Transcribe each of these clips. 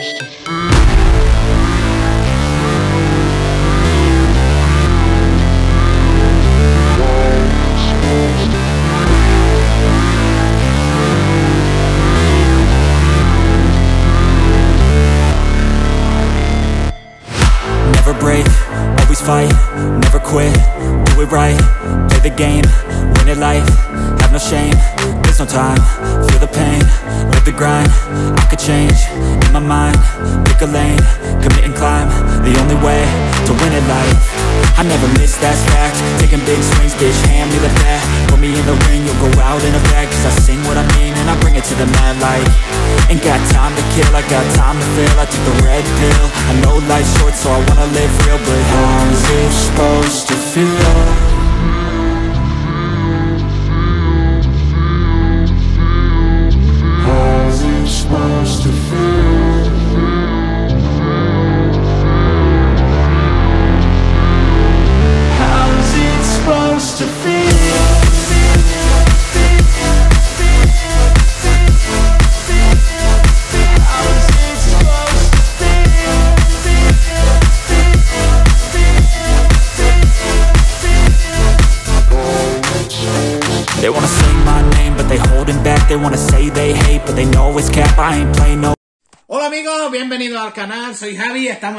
to feel.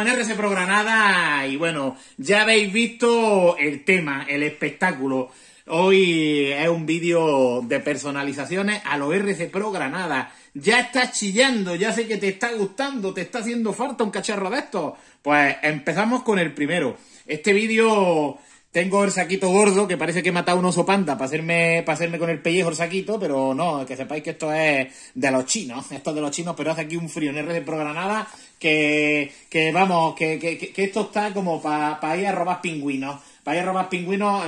RC Pro Granada y bueno, ya habéis visto el tema, el espectáculo. Hoy es un vídeo de personalizaciones a lo RC Pro Granada. Ya estás chillando, ya sé que te está gustando, te está haciendo falta un cacharro de estos. Pues empezamos con el primero. Este vídeo tengo el saquito gordo, que parece que he matado un oso panda para hacerme, para hacerme con el pellejo el saquito, pero no, que sepáis que esto es de los chinos, esto es de los chinos, pero hace aquí un frío en RC Pro Granada que, que vamos, que, que, que esto está como para ir a robar pingüinos. Para ir a robar pingüinos,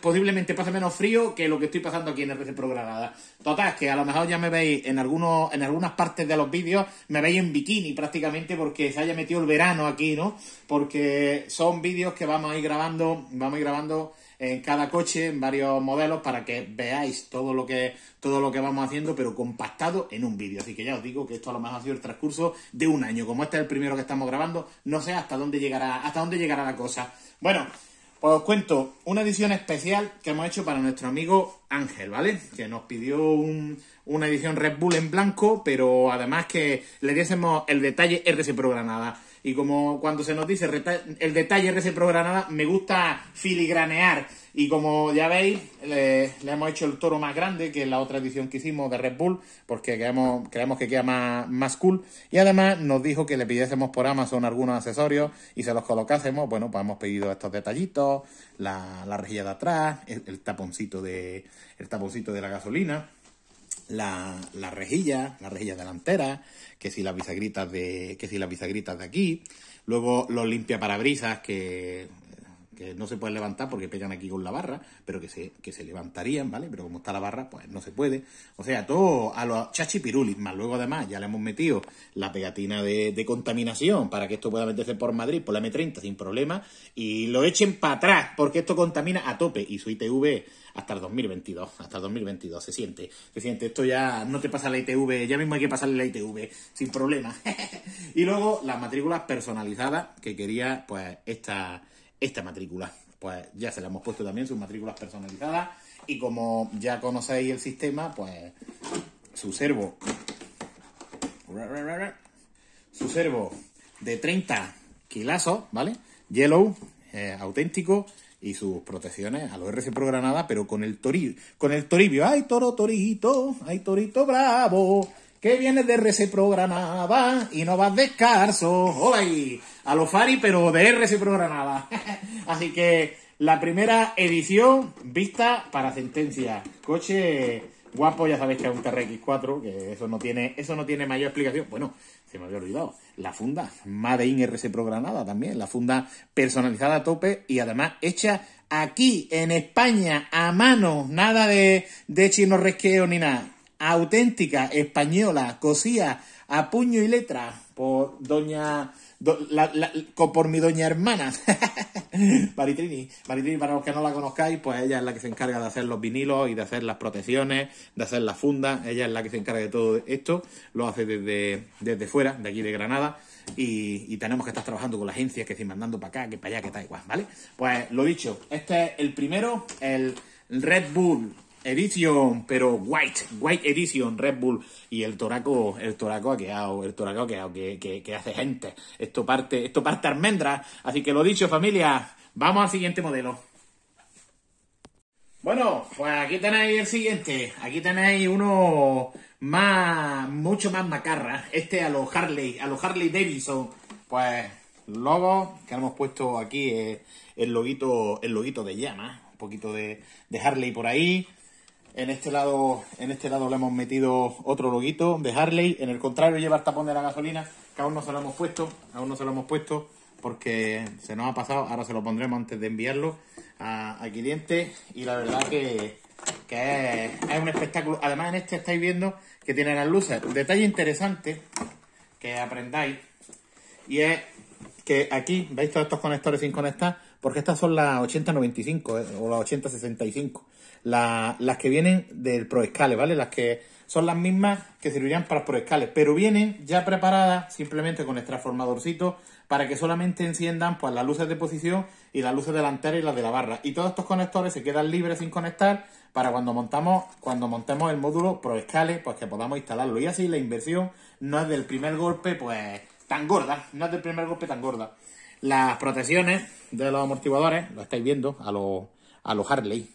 posiblemente pase menos frío que lo que estoy pasando aquí en el Pro Granada. Total, que a lo mejor ya me veis en, algunos, en algunas partes de los vídeos, me veis en bikini prácticamente porque se haya metido el verano aquí, ¿no? Porque son vídeos que vamos a ir grabando, vamos a ir grabando en cada coche, en varios modelos, para que veáis todo lo que, todo lo que vamos haciendo, pero compactado en un vídeo. Así que ya os digo que esto a lo mejor ha sido el transcurso de un año. Como este es el primero que estamos grabando, no sé hasta dónde llegará, hasta dónde llegará la cosa. Bueno, pues os cuento una edición especial que hemos hecho para nuestro amigo Ángel, ¿vale? Que nos pidió una edición Red Bull en blanco, pero además que le diésemos el detalle RC Programada. Granada y como cuando se nos dice el detalle de ese programa, me gusta filigranear. Y como ya veis, le, hemos hecho el toro más grande que la otra edición que hicimos de Red Bull, porque creemos, que queda más, cool. Y además nos dijo que le pidiésemos por Amazon algunos accesorios y se los colocásemos. Bueno, pues hemos pedido estos detallitos, la, rejilla de atrás, el, taponcito de, el taponcito de la gasolina, la, la rejilla, la rejilla delantera, que si las bisagritas de, que si las bisagritas de aquí, luego los limpiaparabrisas, que que no se pueden levantar porque pegan aquí con la barra, pero que se, que se levantarían, ¿vale? Pero como está la barra, pues no se puede. O sea, todo a los chachi más luego además ya le hemos metido la pegatina de, de contaminación para que esto pueda meterse por Madrid, por la M30 sin problema, y lo echen para atrás, porque esto contamina a tope, y su ITV hasta el 2022, hasta el 2022, se siente, se siente, esto ya no te pasa la ITV, ya mismo hay que pasarle la ITV, sin problema. y luego las matrículas personalizadas que quería, pues, esta esta matrícula. Pues ya se la hemos puesto también, sus matrículas personalizadas. Y como ya conocéis el sistema, pues su servo. Su servo de 30 kilazos, ¿vale? Yellow, eh, auténtico, y sus protecciones a los RC Pro pero con el, tori, con el toribio. ¡Ay, toro, torijito! ¡Ay, torito bravo! que vienes de RC Programada y no vas descalzo. Hola a los Fari, pero de RC Programada. Así que la primera edición vista para sentencia. Coche guapo, ya sabéis que es un TRX4, que eso no tiene, eso no tiene mayor explicación. Bueno, se me había olvidado. La funda Made in RC Programada también, la funda personalizada a tope y además hecha aquí en España a mano, nada de chino resqueo ni nada auténtica española, cosía a puño y letra por doña por mi doña hermana para los que no la conozcáis pues ella es la que se encarga de hacer los vinilos y de hacer las protecciones de hacer las fundas ella es la que se encarga de todo esto lo hace desde, desde fuera de aquí de Granada y, tenemos que estar trabajando con la agencia que estoy mandando para acá que para allá que está igual vale pues lo dicho este es el primero el Red Bull Edition, pero White, White Edition, Red Bull y el Toraco, el Toraco ha quedado, el Toraco ha quedado, que, hace gente. Esto parte, esto parte almendra. Así que lo dicho, familia, vamos al siguiente modelo. Bueno, pues aquí tenéis el siguiente. Aquí tenéis uno más, mucho más macarra. Este a los Harley, a los Harley Davidson. Pues logo que hemos puesto aquí el loguito, el loguito de llama, un poquito de, de Harley por ahí. En este lado, en este lado le hemos metido otro loguito de Harley. En el contrario lleva el tapón de la gasolina, que aún no se lo hemos puesto, aún no se lo hemos puesto porque se nos ha pasado. Ahora se lo pondremos antes de enviarlo al cliente. Y la verdad que, es, un espectáculo. Además, en este estáis viendo que tiene las luces. detalle interesante que aprendáis. Y es que aquí, ¿veis todos estos conectores sin conectar? Porque estas son las 8095 eh, o las 8065 las que vienen del proescale, ¿vale? Las que son las mismas que servirían para proescales, pero vienen ya preparadas simplemente con el transformadorcito para que solamente enciendan pues, las luces de posición y las luces delanteras y las de la barra. Y todos estos conectores se quedan libres sin conectar para cuando montamos, cuando montemos el módulo proescale pues que podamos instalarlo. Y así la inversión no es del primer golpe, pues tan gorda, no es del primer golpe tan gorda. Las protecciones de los amortiguadores, lo estáis viendo a los a lo Harley,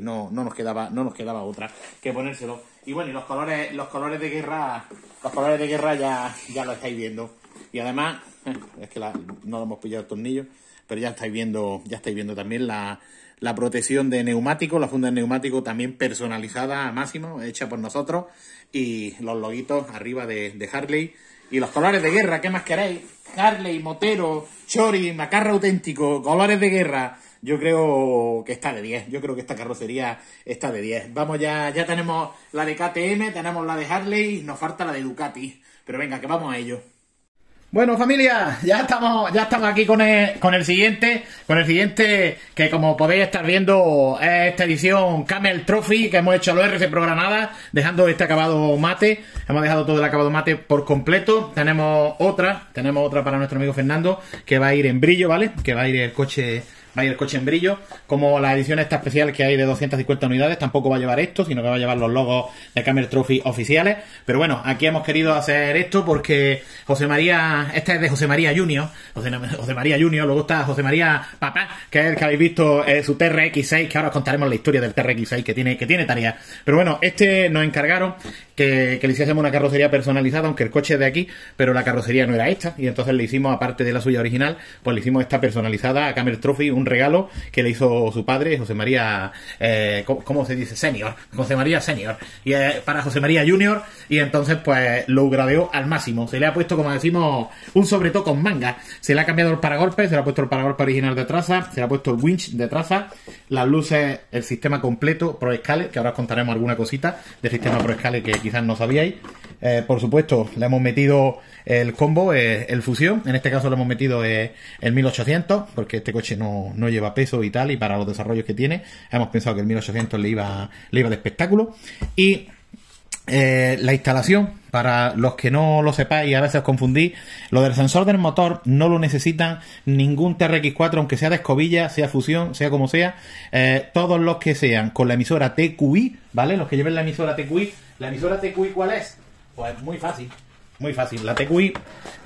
no, no, nos quedaba, no nos quedaba otra que ponérselo. Y bueno, y los colores, los colores de guerra, los colores de guerra ya, ya lo estáis viendo. Y además, es que no lo hemos pillado el tornillo, pero ya estáis viendo, ya estáis viendo también la, la protección de neumático, la funda de neumático también personalizada a máximo, hecha por nosotros, y los loguitos arriba de, de Harley. Y los colores de guerra, ¿qué más queréis? Harley, Motero, Chori, Macarra auténtico, colores de guerra, yo creo que está de 10. Yo creo que esta carrocería está de 10. Vamos, ya, ya tenemos la de KTM, tenemos la de Harley, y nos falta la de Ducati. Pero venga, que vamos a ello. Bueno, familia, ya estamos, ya estamos aquí con el, siguiente, con el siguiente que como podéis estar viendo es esta edición Camel Trophy que hemos hecho a los RC programada, dejando este acabado mate, hemos dejado todo el acabado mate por completo. Tenemos otra, tenemos otra para nuestro amigo Fernando que va a ir en brillo, ¿vale? Que va a ir el coche hay el coche en brillo. Como la edición esta especial que hay de 250 unidades, tampoco va a llevar esto, sino que va a llevar los logos de Camel Trophy oficiales. Pero bueno, aquí hemos querido hacer esto porque José María, esta es de José María Junior, José, María Junior, luego está José María Papá, que es el que habéis visto eh, su TRX6, que ahora os contaremos la historia del TRX6 que tiene, que tiene tarea. Pero bueno, este nos encargaron que, le hiciésemos una carrocería personalizada, aunque el coche es de aquí, pero la carrocería no era esta, y entonces le hicimos, aparte de la suya original, pues le hicimos esta personalizada a Camel Trophy, un regalo que le hizo su padre, José María, eh, ¿cómo, se dice? Senior, José María Senior, y, eh, para José María Junior, y entonces pues lo gradeó al máximo. Se le ha puesto, como decimos, un sobretodo con manga. Se le ha cambiado el paragolpe, se le ha puesto el paragolpe original de traza, se le ha puesto el winch de traza, las luces, el sistema completo, Pro escale, que ahora os contaremos alguna cosita del sistema Pro escale que quizás no sabíais. Eh, por supuesto, le hemos metido el combo, eh, el fusión. En este caso le hemos metido eh, el 1800, porque este coche no, lleva peso y tal, y para los desarrollos que tiene, hemos pensado que el 1800 le iba, iba de espectáculo. Y la instalación, para los que no lo sepáis y a veces os confundís, lo del sensor del motor no lo necesitan ningún TRX4, aunque sea de escobilla, sea fusión, sea como sea. todos los que sean con la emisora TQI, ¿vale? Los que lleven la emisora TQI, ¿la emisora TQI cuál es? Pues muy fácil. Muy fácil. La TQI,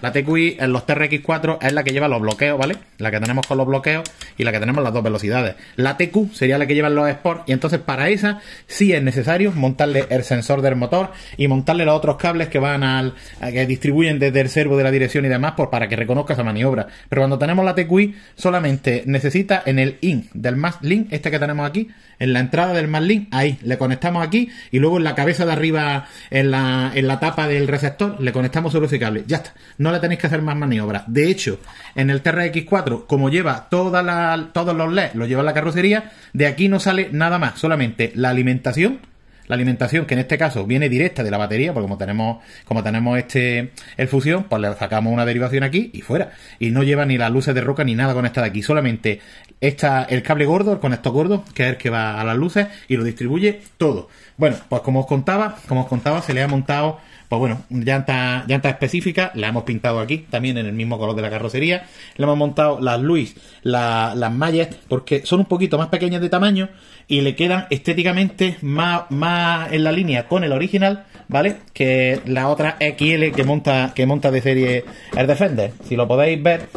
la TQI en los TRX4 es la que lleva los bloqueos, ¿vale? La que tenemos con los bloqueos y la que tenemos las dos velocidades. La TQ sería la que llevan los Sport y entonces para esa sí es necesario montarle el sensor del motor y montarle los otros cables que van al que distribuyen desde el servo de la dirección y demás por, pues, para que reconozca esa maniobra. Pero cuando tenemos la TQI solamente necesita en el IN del más link este que tenemos aquí en la entrada del marlin ahí, le conectamos aquí y luego en la cabeza de arriba, en la, en la tapa del receptor, le conectamos sobre ese cable. Ya está, no le tenéis que hacer más maniobras. De hecho, en el TRX4, como lleva toda todos los LEDs, lo lleva la carrocería, de aquí no sale nada más, solamente la alimentación la alimentación que en este caso viene directa de la batería, porque como tenemos, como tenemos este el fusión, pues le sacamos una derivación aquí y fuera. Y no lleva ni las luces de roca ni nada conectada aquí, solamente esta, el cable gordo, el conector gordo, que es el que va a las luces y lo distribuye todo. Bueno, pues como os contaba, como os contaba, se le ha montado pues bueno, llanta, llanta específica, la hemos pintado aquí, también en el mismo color de la carrocería. Le hemos montado las Luis, las mallas, porque son un poquito más pequeñas de tamaño y le quedan estéticamente más, más en la línea con el original, ¿vale? Que la otra XL que monta, que monta de serie el Defender. Si lo podéis ver,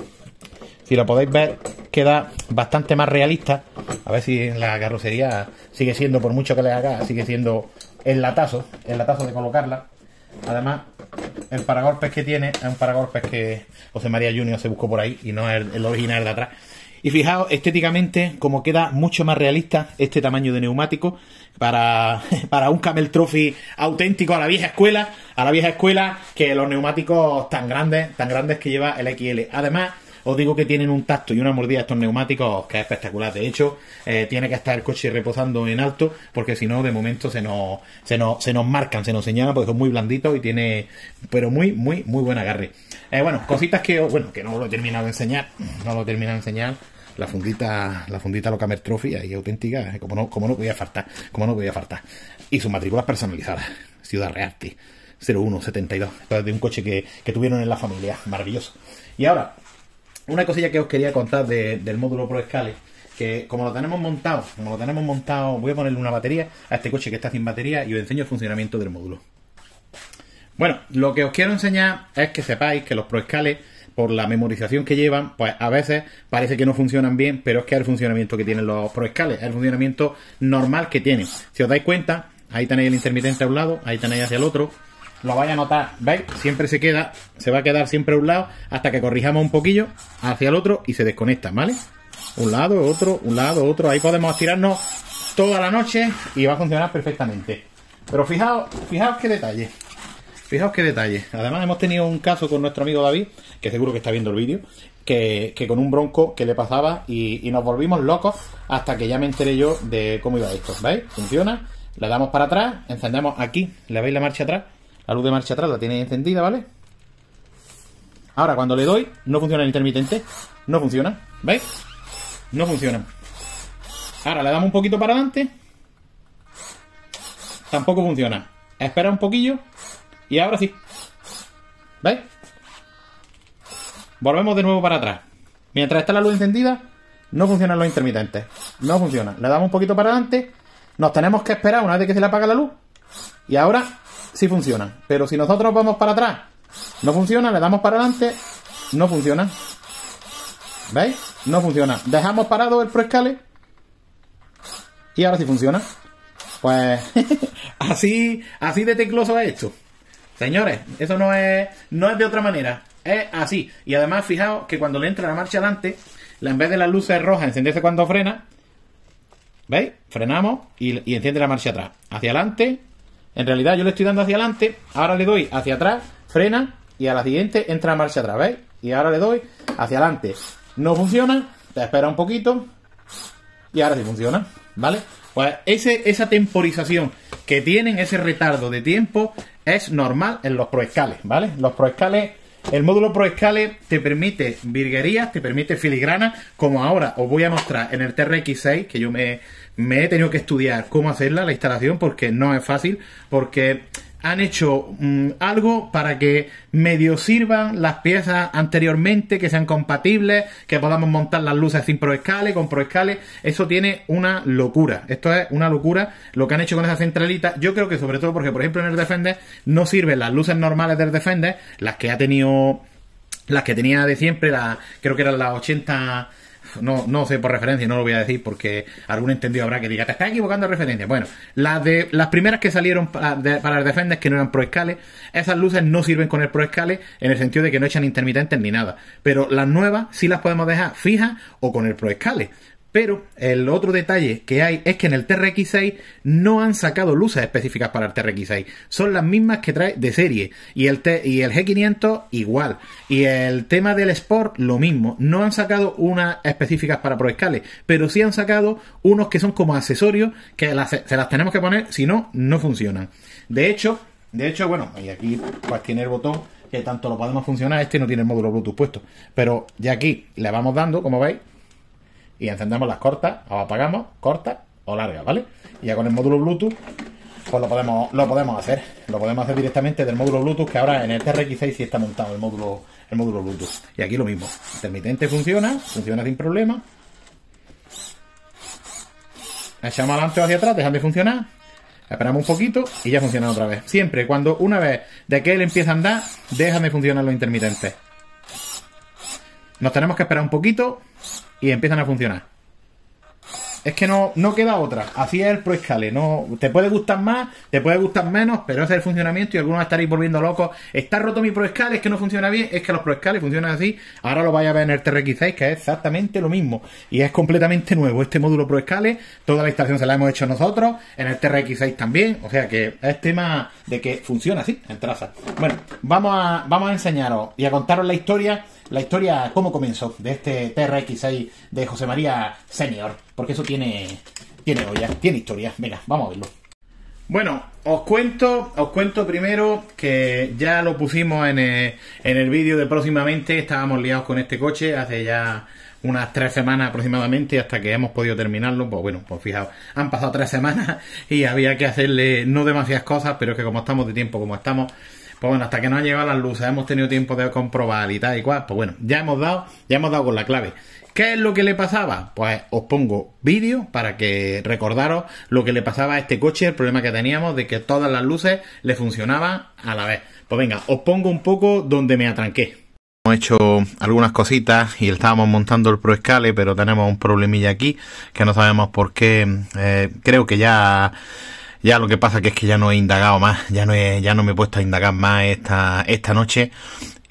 si lo podéis ver, queda bastante más realista. A ver si la carrocería sigue siendo, por mucho que le haga, sigue siendo el latazo, el latazo de colocarla. Además, el paragolpes que tiene es un paragolpes que José María Junior se buscó por ahí y no es el original de atrás. Y fijaos estéticamente como queda mucho más realista este tamaño de neumático para, un Camel Trophy auténtico a la vieja escuela, a la vieja escuela que los neumáticos tan grandes, tan grandes que lleva el XL. Además, os digo que tienen un tacto y una mordida estos neumáticos que es espectacular. De hecho, eh, tiene que estar el coche reposando en alto porque si no, de momento se nos, se nos, marcan, se nos señalan porque son muy blanditos y tiene, pero muy, muy, muy buen agarre. Eh, bueno, cositas que, bueno, que no lo he terminado de enseñar, no lo he terminado de enseñar la fundita, la fundita loca Trophy ahí auténtica, eh, como no, como no podía faltar, como no podía faltar. Y sus matrículas personalizadas, Ciudad Rearte, 0172, de un coche que, que tuvieron en la familia, maravilloso. Y ahora, una cosilla que os quería contar del módulo ProScale, que como lo tenemos montado, como lo tenemos montado, voy a ponerle una batería a este coche que está sin batería y os enseño el funcionamiento del módulo. Bueno, lo que os quiero enseñar es que sepáis que los proescales, por la memorización que llevan, pues a veces parece que no funcionan bien, pero es que es el funcionamiento que tienen los proescales, es el funcionamiento normal que tienen. Si os dais cuenta, ahí tenéis el intermitente a un lado, ahí tenéis hacia el otro, lo vais a notar, ¿veis? Siempre se queda, se va a quedar siempre a un lado hasta que corrijamos un poquillo hacia el otro y se desconecta, ¿vale? Un lado, otro, un lado, otro. Ahí podemos tirarnos toda la noche y va a funcionar perfectamente. Pero fijaos, fijaos qué detalle. Fijaos qué detalle. Además hemos tenido un caso con nuestro amigo David, que seguro que está viendo el vídeo, que, con un bronco que le pasaba y, y, nos volvimos locos hasta que ya me enteré yo de cómo iba esto. ¿Veis? Funciona. Le damos para atrás, encendemos aquí, le veis la marcha atrás la luz de marcha atrás la tiene encendida, ¿vale? Ahora, cuando le doy, no funciona el intermitente. No funciona, ¿veis? No funciona. Ahora le damos un poquito para adelante. Tampoco funciona. Espera un poquillo. Y ahora sí. ¿Veis? Volvemos de nuevo para atrás. Mientras está la luz encendida, no funcionan los intermitentes. No funciona. Le damos un poquito para adelante. Nos tenemos que esperar una vez que se le apaga la luz. Y ahora si funciona Pero si nosotros vamos para atrás, no funciona, le damos para adelante, no funciona. ¿Veis? No funciona. Dejamos parado el ProScale y ahora sí funciona. Pues así, así de tecloso es esto. Señores, eso no es, no es de otra manera. Es así. Y además, fijaos que cuando le entra la marcha adelante, en vez de las luces rojas encenderse cuando frena, ¿veis? Frenamos y, y enciende la marcha atrás. Hacia adelante, en realidad yo le estoy dando hacia adelante, ahora le doy hacia atrás, frena y a la siguiente entra a marcha atrás, ¿veis? Y ahora le doy hacia adelante. No funciona, te espera un poquito y ahora sí funciona, ¿vale? Pues ese, esa temporización que tienen, ese retardo de tiempo, es normal en los proescales, ¿vale? Los proescales, el módulo proescales te permite virguerías, te permite filigrana, como ahora os voy a mostrar en el TRX6, que yo me, me he tenido que estudiar cómo hacerla, la instalación, porque no es fácil, porque han hecho mm, algo para que medio sirvan las piezas anteriormente, que sean compatibles, que podamos montar las luces sin proescales con proescales Eso tiene una locura. Esto es una locura lo que han hecho con esa centralita. Yo creo que sobre todo porque, por ejemplo, en el Defender no sirven las luces normales del Defender, las que ha tenido, las que tenía de siempre, la, creo que eran las 80 no, no sé por referencia, no lo voy a decir porque algún entendido habrá que diga, te estás equivocando de referencia. Bueno, las de las primeras que salieron para, el Defender que no eran proescales, esas luces no sirven con el proescale en el sentido de que no echan intermitentes ni nada. Pero las nuevas sí las podemos dejar fijas o con el proescale. Pero el otro detalle que hay es que en el TRX6 no han sacado luces específicas para el TRX6. Son las mismas que trae de serie. Y el, y el G500 igual. Y el tema del Sport lo mismo. No han sacado unas específicas para ProScale. Pero sí han sacado unos que son como accesorios que se las tenemos que poner. Si no, no funcionan. De hecho, de hecho bueno, y aquí pues tiene el botón que tanto lo podemos funcionar. Este no tiene el módulo Bluetooth puesto. Pero ya aquí le vamos dando, como veis y encendemos las cortas, o apagamos, corta o larga, ¿vale? Y ya con el módulo Bluetooth, pues lo podemos, lo podemos hacer. Lo podemos hacer directamente del módulo Bluetooth, que ahora en el TRX6 sí está montado el módulo, el módulo Bluetooth. Y aquí lo mismo. Intermitente funciona, funciona sin problema. Echamos adelante o hacia atrás, dejan de funcionar. Esperamos un poquito y ya funciona otra vez. Siempre, cuando una vez de que él empieza a andar, dejan de funcionar los intermitentes. Nos tenemos que esperar un poquito y empiezan a funcionar. Es que no, no queda otra. Así es el proescale No, te puede gustar más, te puede gustar menos, pero ese es el funcionamiento y algunos estaréis volviendo locos. Está roto mi ProScale, es que no funciona bien, es que los proescales funcionan así. Ahora lo vais a ver en el TRX6, que es exactamente lo mismo. Y es completamente nuevo este módulo ProScale. Toda la instalación se la hemos hecho nosotros, en el TRX6 también. O sea que es tema de que funciona así, en traza. Bueno, vamos a, vamos a enseñaros y a contaros la historia la historia, cómo comenzó, de este TRX6 de José María Senior, porque eso tiene, tiene olla, tiene historia. Venga, vamos a verlo. Bueno, os cuento, os cuento primero que ya lo pusimos en el, eh, en el vídeo de próximamente, estábamos liados con este coche hace ya unas tres semanas aproximadamente hasta que hemos podido terminarlo. Pues bueno, pues fijaos, han pasado tres semanas y había que hacerle no demasiadas cosas, pero es que como estamos de tiempo, como estamos, pues bueno, hasta que no han llegado las luces, hemos tenido tiempo de comprobar y tal y cual. Pues bueno, ya hemos dado, ya hemos dado con la clave. ¿Qué es lo que le pasaba? Pues os pongo vídeo para que recordaros lo que le pasaba a este coche, el problema que teníamos de que todas las luces le funcionaban a la vez. Pues venga, os pongo un poco donde me atranqué. Hemos hecho algunas cositas y estábamos montando el ProScale, pero tenemos un problemilla aquí que no sabemos por qué. Eh, creo que ya ya lo que pasa que es que ya no he indagado más, ya no, ya no me he puesto a indagar más esta, esta noche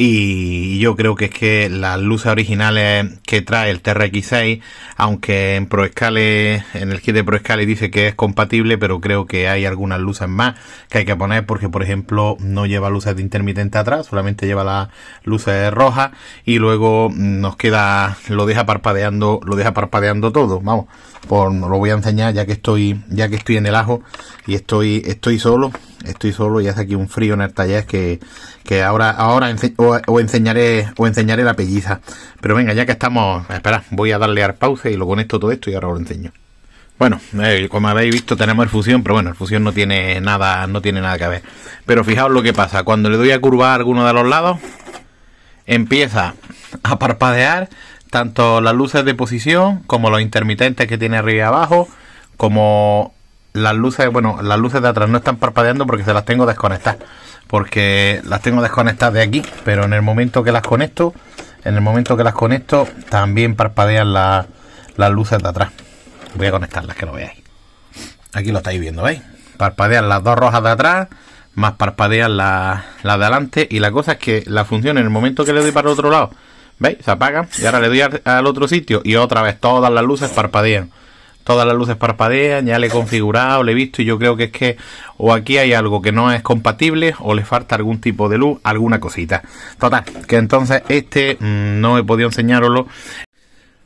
y yo creo que es que las luces originales que trae el TRX6, aunque en ProScale, en el kit de ProScale dice que es compatible, pero creo que hay algunas luces más que hay que poner porque, por ejemplo, no lleva luces de intermitente atrás, solamente lleva las luces rojas y luego nos queda, lo deja parpadeando, lo deja parpadeando todo. Vamos, por, lo voy a enseñar ya que estoy, ya que estoy en el ajo y estoy, estoy solo estoy solo y hace aquí un frío en el taller que, que ahora, ahora o, enseñaré o enseñaré la pelliza. Pero venga, ya que estamos, espera, voy a darle al pause y lo conecto todo esto y ahora lo enseño. Bueno, eh, como habéis visto tenemos el fusión, pero bueno, el fusión no tiene nada, no tiene nada que ver. Pero fijaos lo que pasa, cuando le doy a curvar alguno de los lados, empieza a parpadear tanto las luces de posición como los intermitentes que tiene arriba y abajo, como las luces, bueno, las luces de atrás no están parpadeando porque se las tengo desconectadas. Porque las tengo desconectadas de aquí, pero en el momento que las conecto, en el momento que las conecto, también parpadean las luces de atrás. Voy a conectarlas, que lo veáis. Aquí lo estáis viendo, ¿veis? Parpadean las dos rojas de atrás, más parpadean las la de adelante. Y la cosa es que la función, en el momento que le doy para el otro lado, ¿veis? Se apaga y ahora le doy al, al otro sitio y otra vez todas las luces parpadean todas las luces parpadean, ya le he configurado, le he visto y yo creo que es que o aquí hay algo que no es compatible o le falta algún tipo de luz, alguna cosita. Total, que entonces este mm, no he podido enseñároslo.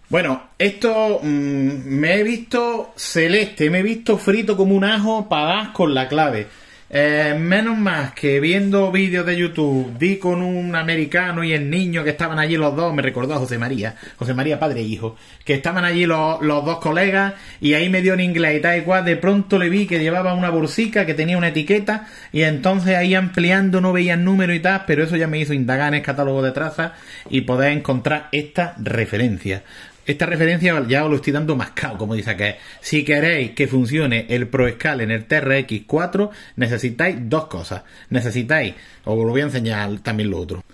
Bueno, esto mm, me he visto celeste, me he visto frito como un ajo para con la clave. Eh, menos más que viendo vídeos de YouTube vi con un americano y el niño que estaban allí los dos, me recordó a José María, José María padre e hijo, que estaban allí los, dos colegas y ahí me dio en inglés y tal y cual, de pronto le vi que llevaba una bolsica que tenía una etiqueta y entonces ahí ampliando no veía el número y tal, pero eso ya me hizo indagar en el catálogo de trazas y poder encontrar esta referencia. Esta referencia ya os lo estoy dando mascado, como dice que Si queréis que funcione el ProScal en el TRX4, necesitáis dos cosas. Necesitáis, os lo voy a enseñar también lo otro.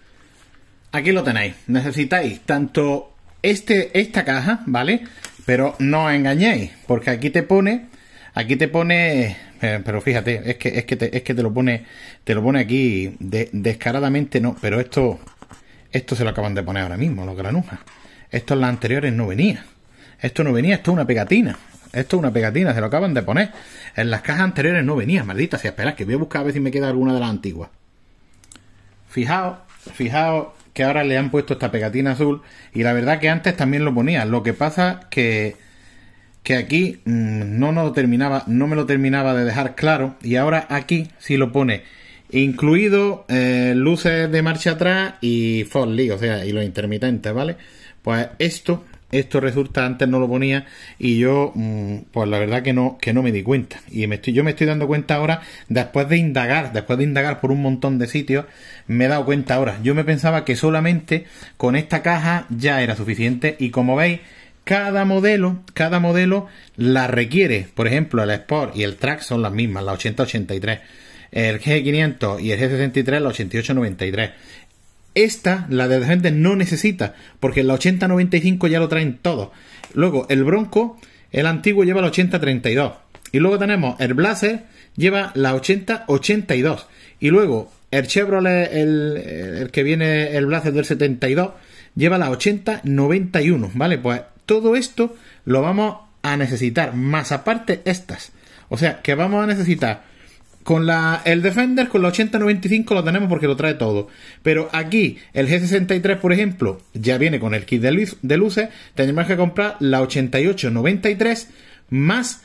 Aquí lo tenéis. Necesitáis tanto este, esta caja, ¿vale? Pero no os engañéis, porque aquí te pone, aquí te pone, eh, pero fíjate, es que, es que, te, es que te lo pone, te lo pone aquí descaradamente, no, pero esto, esto se lo acaban de poner ahora mismo, los granujas. Esto en las anteriores no venía. Esto no venía, esto es una pegatina. Esto es una pegatina, se lo acaban de poner. En las cajas anteriores no venía, maldita. Si esperas que voy a buscar a ver si me queda alguna de las antiguas. Fijaos, fijaos que ahora le han puesto esta pegatina azul. Y la verdad que antes también lo ponía. Lo que pasa que que aquí mm, no, no, terminaba, no me lo terminaba de dejar claro. Y ahora aquí sí lo pone incluido eh, luces de marcha atrás y lig o sea, y los intermitentes, ¿vale? Pues esto, esto resulta, antes no lo ponía y yo, mm, pues la verdad que no, que no me di cuenta. Y me estoy, yo me estoy dando cuenta ahora, después de indagar, después de indagar por un montón de sitios, me he dado cuenta ahora. Yo me pensaba que solamente con esta caja ya era suficiente y como veis, cada modelo, cada modelo la requiere. Por ejemplo, el Sport y el Track son las mismas, la 8083. El G500 y el G63, la 8893. Esta, la de gente no necesita, porque la 8095 ya lo traen todos. Luego, el Bronco, el antiguo lleva la 8032. Y luego tenemos el Blazer, lleva la 8082. Y luego, el Chevrolet, el, que viene, el Blazer del 72, lleva la 8091, ¿Vale? Pues todo esto lo vamos a necesitar, más aparte estas. O sea, que vamos a necesitar con la, el Defender con la 8095 lo tenemos porque lo trae todo. Pero aquí, el G63, por ejemplo, ya viene con el kit de, de luces. tenemos que comprar la 8893 más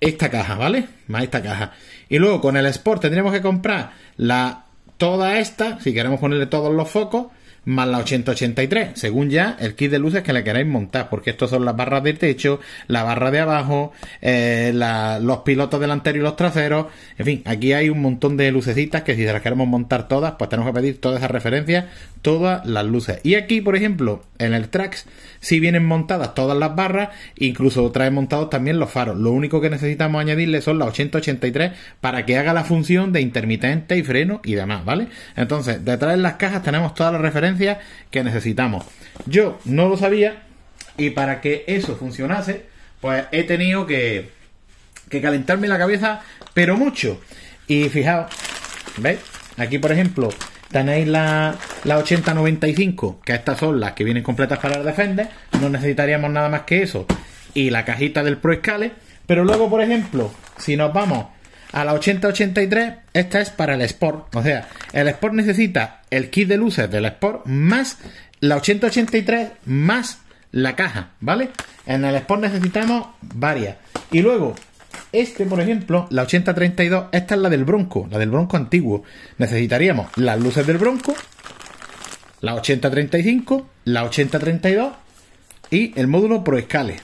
esta caja, ¿vale? Más esta caja. Y luego con el Sport tendremos que comprar la toda esta, si queremos ponerle todos los focos, más la 8083, según ya el kit de luces que le queráis montar, porque estos son las barras de techo, la barra de abajo, eh, los pilotos delanteros y los traseros, en fin, aquí hay un montón de lucecitas que si las queremos montar todas, pues tenemos que pedir todas esas referencias, todas las luces. Y aquí, por ejemplo, en el Trax si vienen montadas todas las barras, incluso trae montados también los faros. Lo único que necesitamos añadirle son las 883 para que haga la función de intermitente y freno y demás, ¿vale? Entonces, detrás de las cajas tenemos todas las referencias que necesitamos. Yo no lo sabía y para que eso funcionase, pues he tenido que, que calentarme la cabeza, pero mucho. Y fijaos, ¿veis? Aquí, por ejemplo, tenéis la, la 8095, que estas son las que vienen completas para el Defender, no necesitaríamos nada más que eso, y la cajita del Pro Scale, pero luego, por ejemplo, si nos vamos a la 8083, esta es para el Sport, o sea, el Sport necesita el kit de luces del Sport más la 8083 más la caja, ¿vale? En el Sport necesitamos varias. Y luego, este, por ejemplo, la 8032, esta es la del Bronco, la del Bronco antiguo. Necesitaríamos las luces del Bronco, la 8035, la 8032 y el módulo Proescale.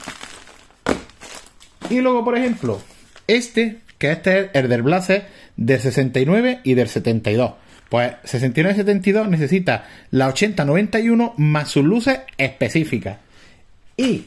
Y luego, por ejemplo, este, que este es el del Blaser del 69 y del 72. Pues 69-72 necesita la 8091 más sus luces específicas. Y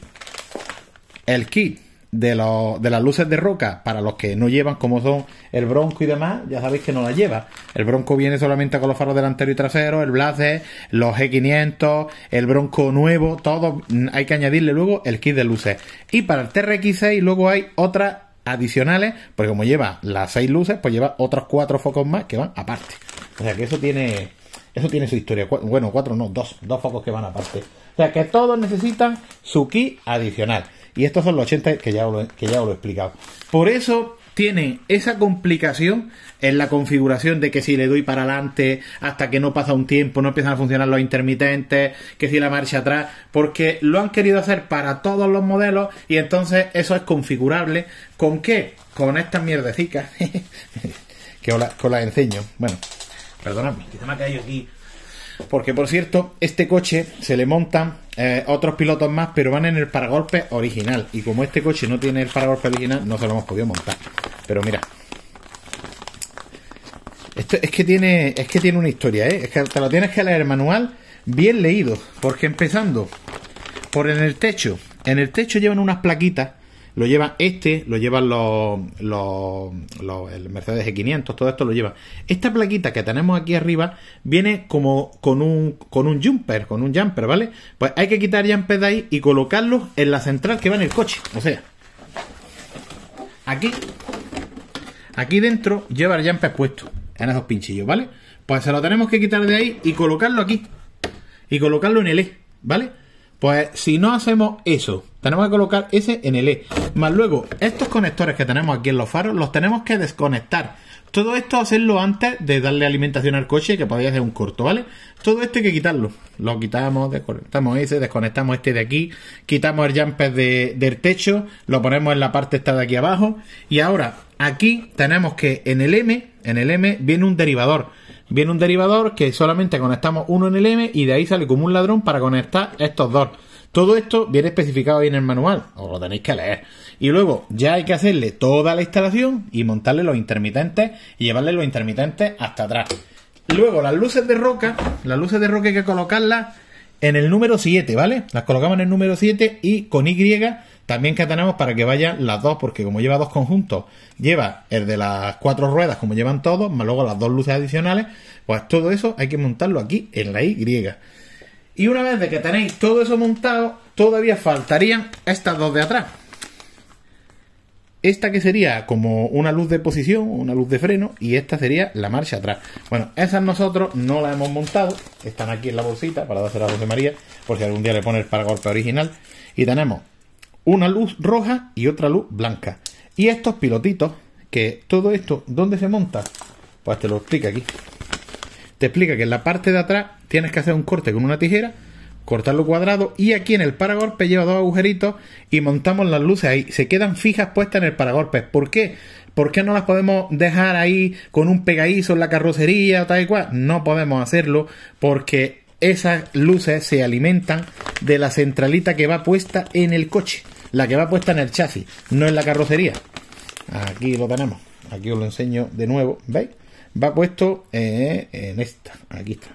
el kit de, de las luces de roca, para los que no llevan como son el Bronco y demás, ya sabéis que no las lleva. El Bronco viene solamente con los faros delantero y trasero, el Blazer, los G500, el Bronco nuevo, todo hay que añadirle luego el kit de luces. Y para el TRX6 luego hay otras adicionales, porque como lleva las seis luces, pues lleva otros cuatro focos más que van aparte. O sea que eso tiene eso tiene su historia. Bueno, cuatro no, dos, dos focos que van aparte. O sea que todos necesitan su kit adicional. Y estos son los 80 que ya, que os lo he explicado. Por eso tiene esa complicación en la configuración de que si le doy para adelante hasta que no pasa un tiempo, no empiezan a funcionar los intermitentes, que si la marcha atrás, porque lo han querido hacer para todos los modelos y entonces eso es configurable. ¿Con qué? Con estas mierdecicas que os las enseño. Bueno, perdonadme, que se me ha aquí porque, por cierto, este coche se le montan eh, otros pilotos más, pero van en el paragolpe original. Y como este coche no tiene el paragolpe original, no se lo hemos podido montar. Pero mira. Esto es que tiene. Es que tiene una historia, ¿eh? Es que te lo tienes que leer el manual bien leído. Porque empezando por en el techo. En el techo llevan unas plaquitas lo lleva este, lo llevan los, los, el Mercedes E500, todo esto lo lleva. Esta plaquita que tenemos aquí arriba viene como con un, con un jumper, con un jumper, ¿vale? Pues hay que quitar jumper de ahí y colocarlo en la central que va en el coche, o sea, aquí, aquí dentro lleva el jumper puesto en esos pinchillos, ¿vale? Pues se lo tenemos que quitar de ahí y colocarlo aquí. Y colocarlo en el E, ¿vale? Pues si no hacemos eso, tenemos que colocar ese en el E. Más luego, estos conectores que tenemos aquí en los faros, los tenemos que desconectar. Todo esto hacerlo antes de darle alimentación al coche, que podría ser un corto, ¿vale? Todo esto hay que quitarlo. Lo quitamos, desconectamos ese, desconectamos este de aquí, quitamos el jumper del techo, lo ponemos en la parte esta de aquí abajo. Y ahora, aquí tenemos que en el M, en el M viene un derivador viene un derivador que solamente conectamos uno en el M y de ahí sale como un ladrón para conectar estos dos. Todo esto viene especificado ahí en el manual, os lo tenéis que leer. Y luego ya hay que hacerle toda la instalación y montarle los intermitentes y llevarle los intermitentes hasta atrás. Luego las luces de roca, las luces de roca hay que colocarlas en el número 7, ¿vale? Las colocamos en el número 7 y con Y también que tenemos para que vayan las dos, porque como lleva dos conjuntos, lleva el de las cuatro ruedas, como llevan todos, más luego las dos luces adicionales, pues todo eso hay que montarlo aquí en la Y. Y una vez de que tenéis todo eso montado, todavía faltarían estas dos de atrás esta que sería como una luz de posición, una luz de freno, y esta sería la marcha atrás. Bueno, esas nosotros no la hemos montado, están aquí en la bolsita para la luz de María, por si algún día le pones el paragolpe original. Y tenemos una luz roja y otra luz blanca. Y estos pilotitos, que todo esto, ¿dónde se monta? Pues te lo explica aquí. Te explica que en la parte de atrás tienes que hacer un corte con una tijera cortarlo cuadrado y aquí en el paragolpe lleva dos agujeritos y montamos las luces ahí. Se quedan fijas puestas en el paragolpe ¿Por qué? ¿Por qué no las podemos dejar ahí con un pegadizo en la carrocería O tal y cual? No podemos hacerlo porque esas luces se alimentan de la centralita que va puesta en el coche, la que va puesta en el chasis, no en la carrocería. Aquí lo tenemos, aquí os lo enseño de nuevo, ¿veis? Va puesto eh, en esta, aquí está,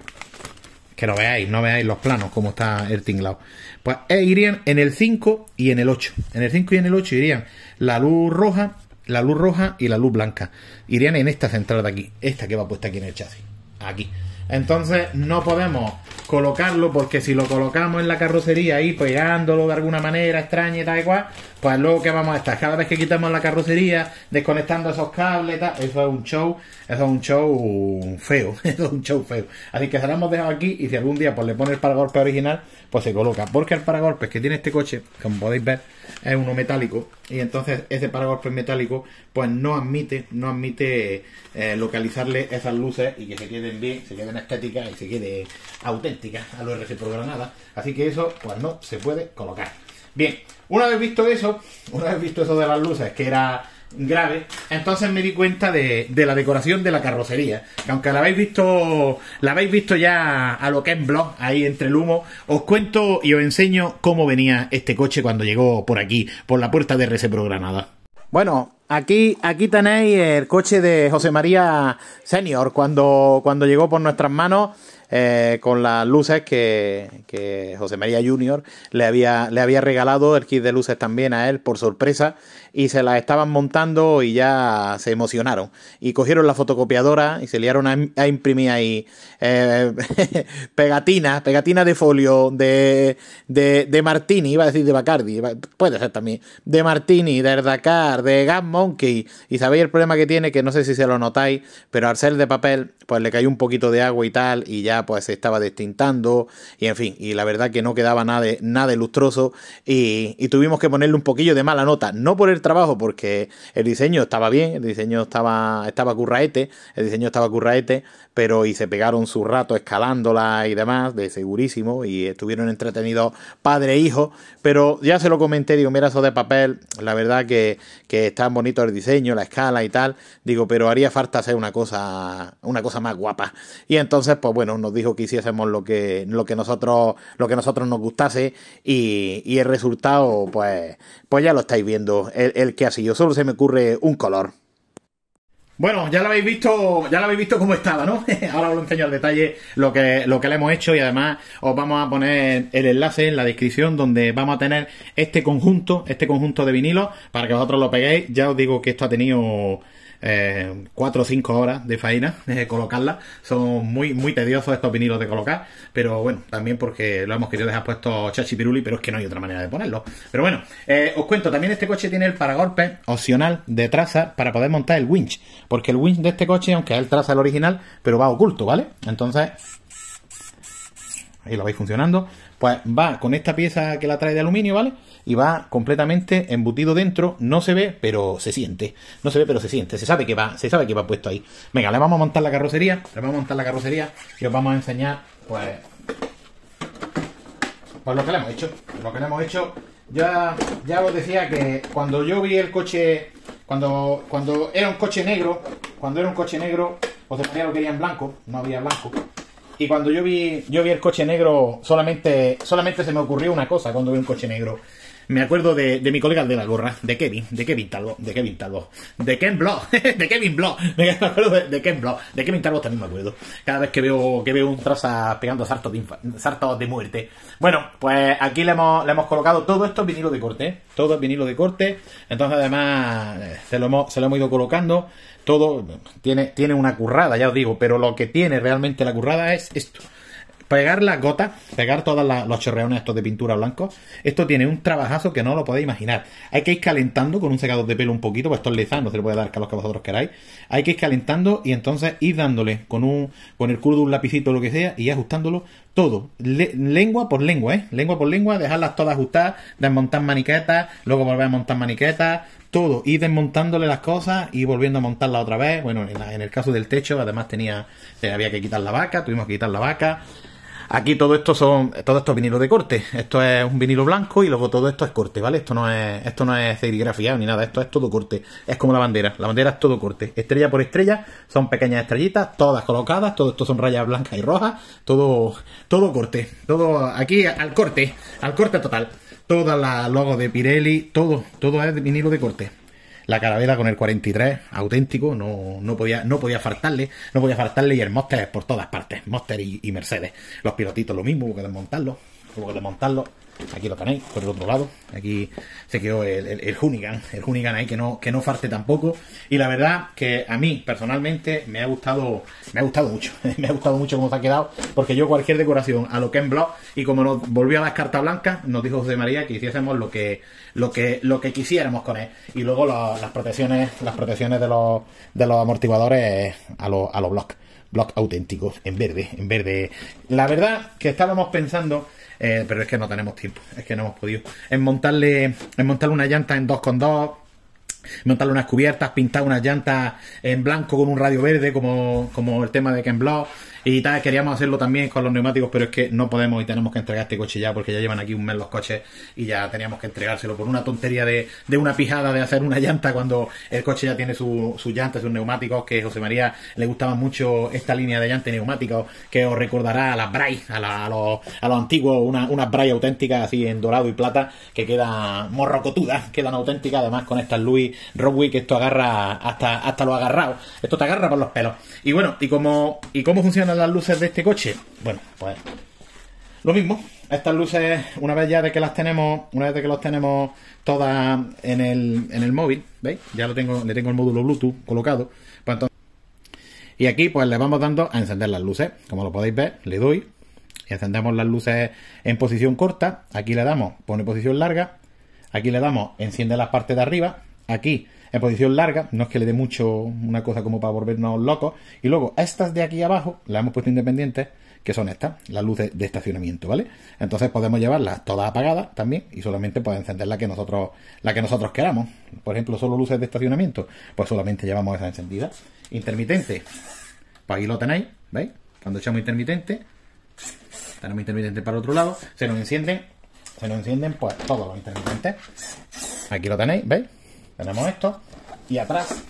que no veáis, no veáis los planos como está el tinglado. Pues irían en el 5 y en el 8. En el 5 y en el 8 irían la luz roja, la luz roja y la luz blanca. Irían en esta central de aquí, esta que va puesta aquí en el chasis. Aquí. Entonces no podemos colocarlo porque si lo colocamos en la carrocería y pegándolo de alguna manera extraña y tal y cual, pues luego que vamos a estar cada vez que quitamos la carrocería, desconectando esos cables eso es un show, eso es un show feo, eso es un show feo. Así que se lo hemos dejado aquí y si algún día pues le pone el paragolpe original, pues se coloca. Porque el paragolpes que tiene este coche, como podéis ver, es uno metálico y entonces ese paragolpes metálico pues no admite, no admite eh, localizarle esas luces y que se queden bien, se queden estética y se quede auténtica a lo rc programada. Así que eso, pues no se puede colocar. Bien, una vez visto eso, una vez visto eso de las luces, que era grave, entonces me di cuenta de, la decoración de la carrocería, que aunque la habéis visto, la habéis visto ya a lo que es blog, ahí entre el humo, os cuento y os enseño cómo venía este coche cuando llegó por aquí, por la puerta de RC programada. Bueno, aquí, aquí tenéis el coche de José María Senior cuando, cuando llegó por nuestras manos. Eh, con las luces que, José María Junior le había, le había regalado el kit de luces también a él por sorpresa y se las estaban montando y ya se emocionaron y cogieron la fotocopiadora y se liaron a, imprimir ahí eh, pegatinas, pegatinas de folio de, de, de, Martini, iba a decir de Bacardi, puede ser también, de Martini, de Erdakar, de Gas Monkey y sabéis el problema que tiene que no sé si se lo notáis, pero al ser de papel pues le cayó un poquito de agua y tal y ya pues se estaba destintando y en fin, y la verdad que no quedaba nada de, nada lustroso y, y, tuvimos que ponerle un poquillo de mala nota, no por el trabajo, porque el diseño estaba bien, el diseño estaba, estaba curraete, el diseño estaba curraete, pero y se pegaron su rato escalándola y demás, de segurísimo, y estuvieron entretenidos padre e hijo, pero ya se lo comenté, digo, mira eso de papel, la verdad que, que está bonito el diseño, la escala y tal, digo, pero haría falta hacer una cosa, una cosa más guapa. Y entonces, pues bueno, nos dijo que hiciésemos lo que, lo que nosotros, lo que nosotros nos gustase, y, el resultado, pues, pues ya lo estáis viendo, el, el que así, yo solo se me ocurre un color. Bueno, ya lo habéis visto, ya lo habéis visto cómo estaba, ¿no? Ahora os lo enseño al detalle lo que, lo que le hemos hecho y además os vamos a poner el enlace en la descripción donde vamos a tener este conjunto, este conjunto de vinilos para que vosotros lo peguéis. Ya os digo que esto ha tenido 4 eh, o 5 horas de faena de colocarla. Son muy, muy tediosos estos vinilos de colocar, pero bueno, también porque lo hemos querido dejar puesto Chachi Piruli, pero es que no hay otra manera de ponerlo. Pero bueno, eh, os cuento, también este coche tiene el paragolpe opcional de traza para poder montar el winch, porque el winch de este coche, aunque es el traza el original, pero va oculto, ¿vale? Entonces, ahí lo vais funcionando. Pues va con esta pieza que la trae de aluminio, ¿vale? Y va completamente embutido dentro, no se ve, pero se siente. No se ve, pero se siente. Se sabe que va, se sabe que va puesto ahí. Venga, le vamos a montar la carrocería, le vamos a montar la carrocería y os vamos a enseñar, pues, pues lo que le hemos hecho. Lo que le hemos hecho, ya, ya os decía que cuando yo vi el coche, cuando, cuando era un coche negro, cuando era un coche negro, os decía lo quería en blanco, no había blanco. Y cuando yo vi, yo vi el coche negro, solamente, solamente se me ocurrió una cosa cuando vi un coche negro. Me acuerdo de, de mi colega de la gorra, de Kevin, de Kevin Talbot, de Kevin Talbot, de Ken Block, de Kevin Block, me acuerdo de, de Ken Block, de Kevin Talbot también me acuerdo. Cada vez que veo que veo un traza pegando sartos de, de muerte. Bueno, pues aquí le hemos, le hemos colocado todo esto vinilo de corte, ¿eh? todo es vinilo de corte. Entonces además eh, se lo hemos, se lo hemos ido colocando. Todo tiene, tiene una currada, ya os digo, pero lo que tiene realmente la currada es esto pegar las gotas, pegar todos los chorreones estos de pintura blanco, esto tiene un trabajazo que no lo podéis imaginar. Hay que ir calentando con un secador de pelo un poquito, pues esto es lezano, se le puede dar a que vosotros queráis. Hay que ir calentando y entonces ir dándole con un con el culo de un lapicito o lo que sea y ajustándolo todo, lengua por lengua, ¿eh? Lengua por lengua, dejarlas todas ajustadas, desmontar maniquetas, luego volver a montar maniquetas, todo, ir desmontándole las cosas y volviendo a montarlas otra vez. Bueno, en, en el caso del techo, además tenía, había que quitar la vaca, tuvimos que quitar la vaca Aquí todo esto son, todo esto es vinilo de corte. Esto es un vinilo blanco y luego todo esto es corte, ¿vale? Esto no es, esto no es serigrafiado ni nada, esto es todo corte. Es como la bandera, la bandera es todo corte. Estrella por estrella, son pequeñas estrellitas, todas colocadas, todo esto son rayas blancas y rojas, todo, todo corte, todo aquí al corte, al corte total. Todas las logo de Pirelli, todo, todo es vinilo de corte la carabela con el 43, auténtico, no, no, podía, no podía faltarle, no podía faltarle y el Monster por todas partes, Monster y, Mercedes. Los pilotitos lo mismo, que desmontarlo luego desmontarlo. Aquí lo tenéis, por el otro lado. Aquí se quedó el, el, el Hunigan ahí que no, que no farte tampoco. Y la verdad que a mí personalmente me ha gustado, me ha gustado mucho. me ha gustado mucho cómo se ha quedado. Porque yo cualquier decoración a lo que en blog, y como nos volvió a las cartas blancas, nos dijo José María que hiciésemos lo que, lo que, lo que quisiéramos con él. Y luego las protecciones, las protecciones de los, de los amortiguadores a, los blogs. Blogs auténticos, en verde, en verde. La verdad que estábamos pensando eh, pero es que no tenemos tiempo, es que no hemos podido. En montarle, en montarle una llanta en 2 con 2 montarle unas cubiertas, pintar unas llantas en blanco con un radio verde, como, como el tema de Ken Block. Y tal, queríamos hacerlo también con los neumáticos, pero es que no podemos y tenemos que entregar este coche ya porque ya llevan aquí un mes los coches y ya teníamos que entregárselo por una tontería de, una pijada de hacer una llanta cuando el coche ya tiene sus su llantas, sus neumáticos, que José María le gustaba mucho esta línea de llantas neumáticos que os recordará a las Bray, a, la, los, a antiguos, unas una Braille auténticas así en dorado y plata que quedan morrocotudas, quedan auténticas además con estas Louis que esto agarra hasta, hasta lo agarrado, esto te agarra por los pelos. Y bueno, y como, y cómo funciona las luces de este coche? Bueno, pues lo mismo. Estas luces, una vez ya de que las tenemos, una vez de que las tenemos todas en el, en el móvil, ¿veis? Ya lo tengo, le tengo el módulo Bluetooth colocado. Pues y aquí pues le vamos dando a encender las luces. Como lo podéis ver, le doy y encendemos las luces en posición corta. Aquí le damos, pone posición larga. Aquí le damos, enciende las partes de arriba. Aquí en posición larga, no es que le dé mucho una cosa como para volvernos locos. Y luego, estas de aquí abajo, las hemos puesto independientes, que son estas, las luces de estacionamiento, ¿vale? Entonces podemos llevarlas todas apagadas también y solamente pueden encender la que nosotros, la que nosotros queramos. Por ejemplo, solo luces de estacionamiento, pues solamente llevamos esas encendidas. Intermitente, pues aquí lo tenéis, ¿veis? Cuando echamos intermitente, tenemos intermitente para el otro lado, se nos encienden, se nos encienden pues todos los intermitentes. Aquí lo tenéis, ¿veis? Tenemos esto. Y atrás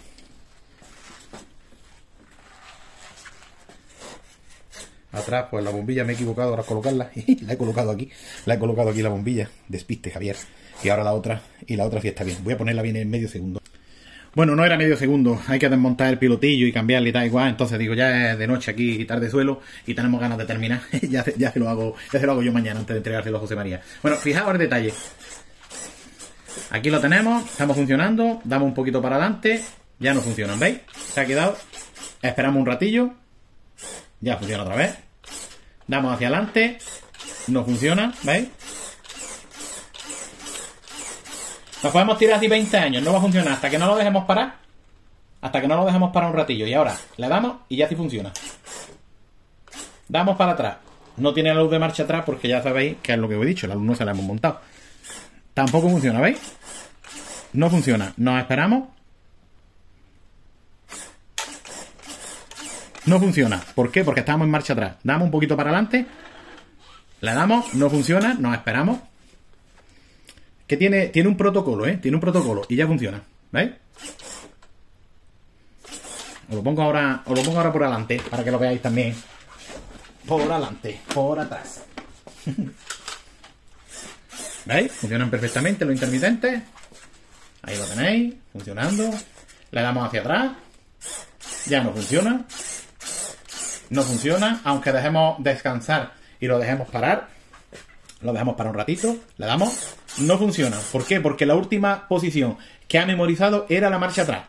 atrás, pues la bombilla me he equivocado ahora colocarla. la he colocado aquí. La he colocado aquí la bombilla. Despiste, Javier. Y ahora la otra. Y la otra sí está bien. Voy a ponerla bien en medio segundo. Bueno, no era medio segundo. Hay que desmontar el pilotillo y cambiarle y tal igual. Entonces digo, ya es de noche aquí y tarde suelo y tenemos ganas de terminar. ya, se lo hago, ya lo hago yo mañana antes de entregarle a José María. Bueno, fijaos el detalle. Aquí lo tenemos, estamos funcionando, damos un poquito para adelante, ya no funcionan, ¿veis? Se ha quedado, esperamos un ratillo, ya funciona otra vez. Damos hacia adelante, no funciona, ¿veis? Nos podemos tirar así 20 años, no va a funcionar hasta que no lo dejemos parar. Hasta que no lo dejemos parar un ratillo. Y ahora le damos y ya sí funciona. Damos para atrás. No tiene la luz de marcha atrás porque ya sabéis que es lo que os he dicho, la luz no se la hemos montado. Tampoco funciona, ¿veis? No funciona. Nos esperamos. No funciona. ¿Por qué? Porque estamos en marcha atrás. Damos un poquito para adelante. La damos, no funciona, nos esperamos. Que tiene, tiene un protocolo, ¿eh? Tiene un protocolo y ya funciona. ¿Veis? Os lo pongo ahora, os lo pongo ahora por adelante para que lo veáis también. Por adelante, por atrás. ¿Veis? Funcionan perfectamente los intermitentes. Ahí lo tenéis, funcionando. Le damos hacia atrás. Ya no funciona. No funciona. Aunque dejemos descansar y lo dejemos parar. Lo dejamos para un ratito. Le damos. No funciona. ¿Por qué? Porque la última posición que ha memorizado era la marcha atrás.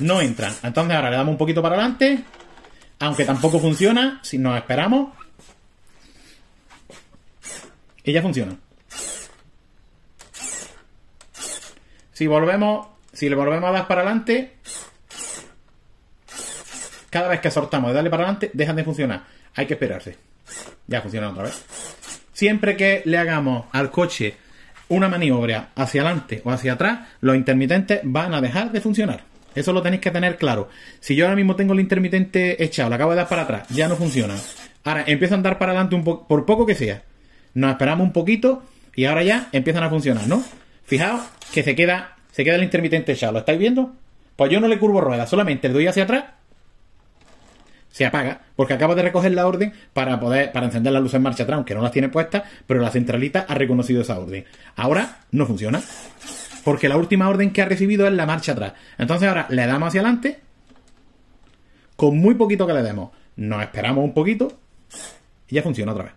No entra. Entonces ahora le damos un poquito para adelante. Aunque tampoco funciona. Si nos esperamos. Y ya funciona. Si volvemos, si le volvemos a dar para adelante, cada vez que soltamos de darle para adelante, dejan de funcionar. Hay que esperarse. Ya funciona otra vez. Siempre que le hagamos al coche una maniobra hacia adelante o hacia atrás, los intermitentes van a dejar de funcionar. Eso lo tenéis que tener claro. Si yo ahora mismo tengo el intermitente echado, le acabo de dar para atrás, ya no funciona. Ahora empieza a andar para adelante un por poco que sea. Nos esperamos un poquito y ahora ya empiezan a funcionar, ¿no? Fijaos que se queda, se queda el intermitente echado. ¿Lo estáis viendo? Pues yo no le curvo rueda, solamente le doy hacia atrás. Se apaga, porque acaba de recoger la orden para poder, para encender la luz en marcha atrás, aunque no las tiene puestas, pero la centralita ha reconocido esa orden. Ahora no funciona. Porque la última orden que ha recibido es la marcha atrás. Entonces ahora le damos hacia adelante. Con muy poquito que le demos. Nos esperamos un poquito. Y ya funciona otra vez.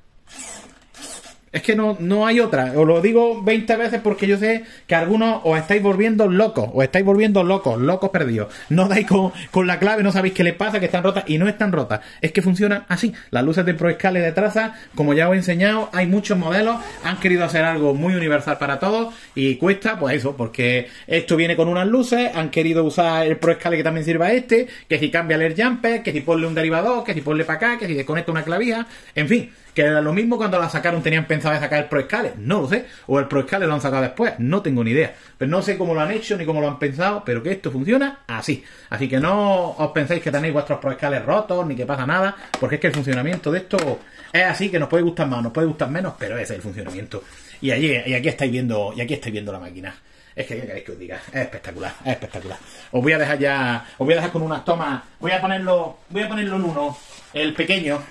Es que no, no hay otra. Os lo digo 20 veces porque yo sé que algunos os estáis volviendo locos. Os estáis volviendo locos, locos perdidos. No dais con, con la clave, no sabéis qué le pasa, que están rotas y no están rotas. Es que funcionan así. Las luces de proescale de traza, como ya os he enseñado, hay muchos modelos. Han querido hacer algo muy universal para todos y cuesta, pues eso, porque esto viene con unas luces. Han querido usar el proescale que también sirva a este. Que si cambia el jumper, que si ponle un derivador, que si ponle para acá, que si desconecta una clavija. En fin, que era lo mismo cuando la sacaron tenían pensado de sacar el proescales, no lo sé. O el proescales lo han sacado después, no tengo ni idea. Pero no sé cómo lo han hecho ni cómo lo han pensado, pero que esto funciona así. Así que no os penséis que tenéis vuestros proescales rotos ni que pasa nada, porque es que el funcionamiento de esto es así, que nos puede gustar más, nos puede gustar menos, pero ese es el funcionamiento. Y, allí, y aquí estáis viendo, y aquí estáis viendo la máquina. Es que, ¿qué queréis que os diga? Es espectacular, es espectacular. Os voy a dejar ya, os voy a dejar con unas tomas, voy a ponerlo, voy a ponerlo en uno, el pequeño,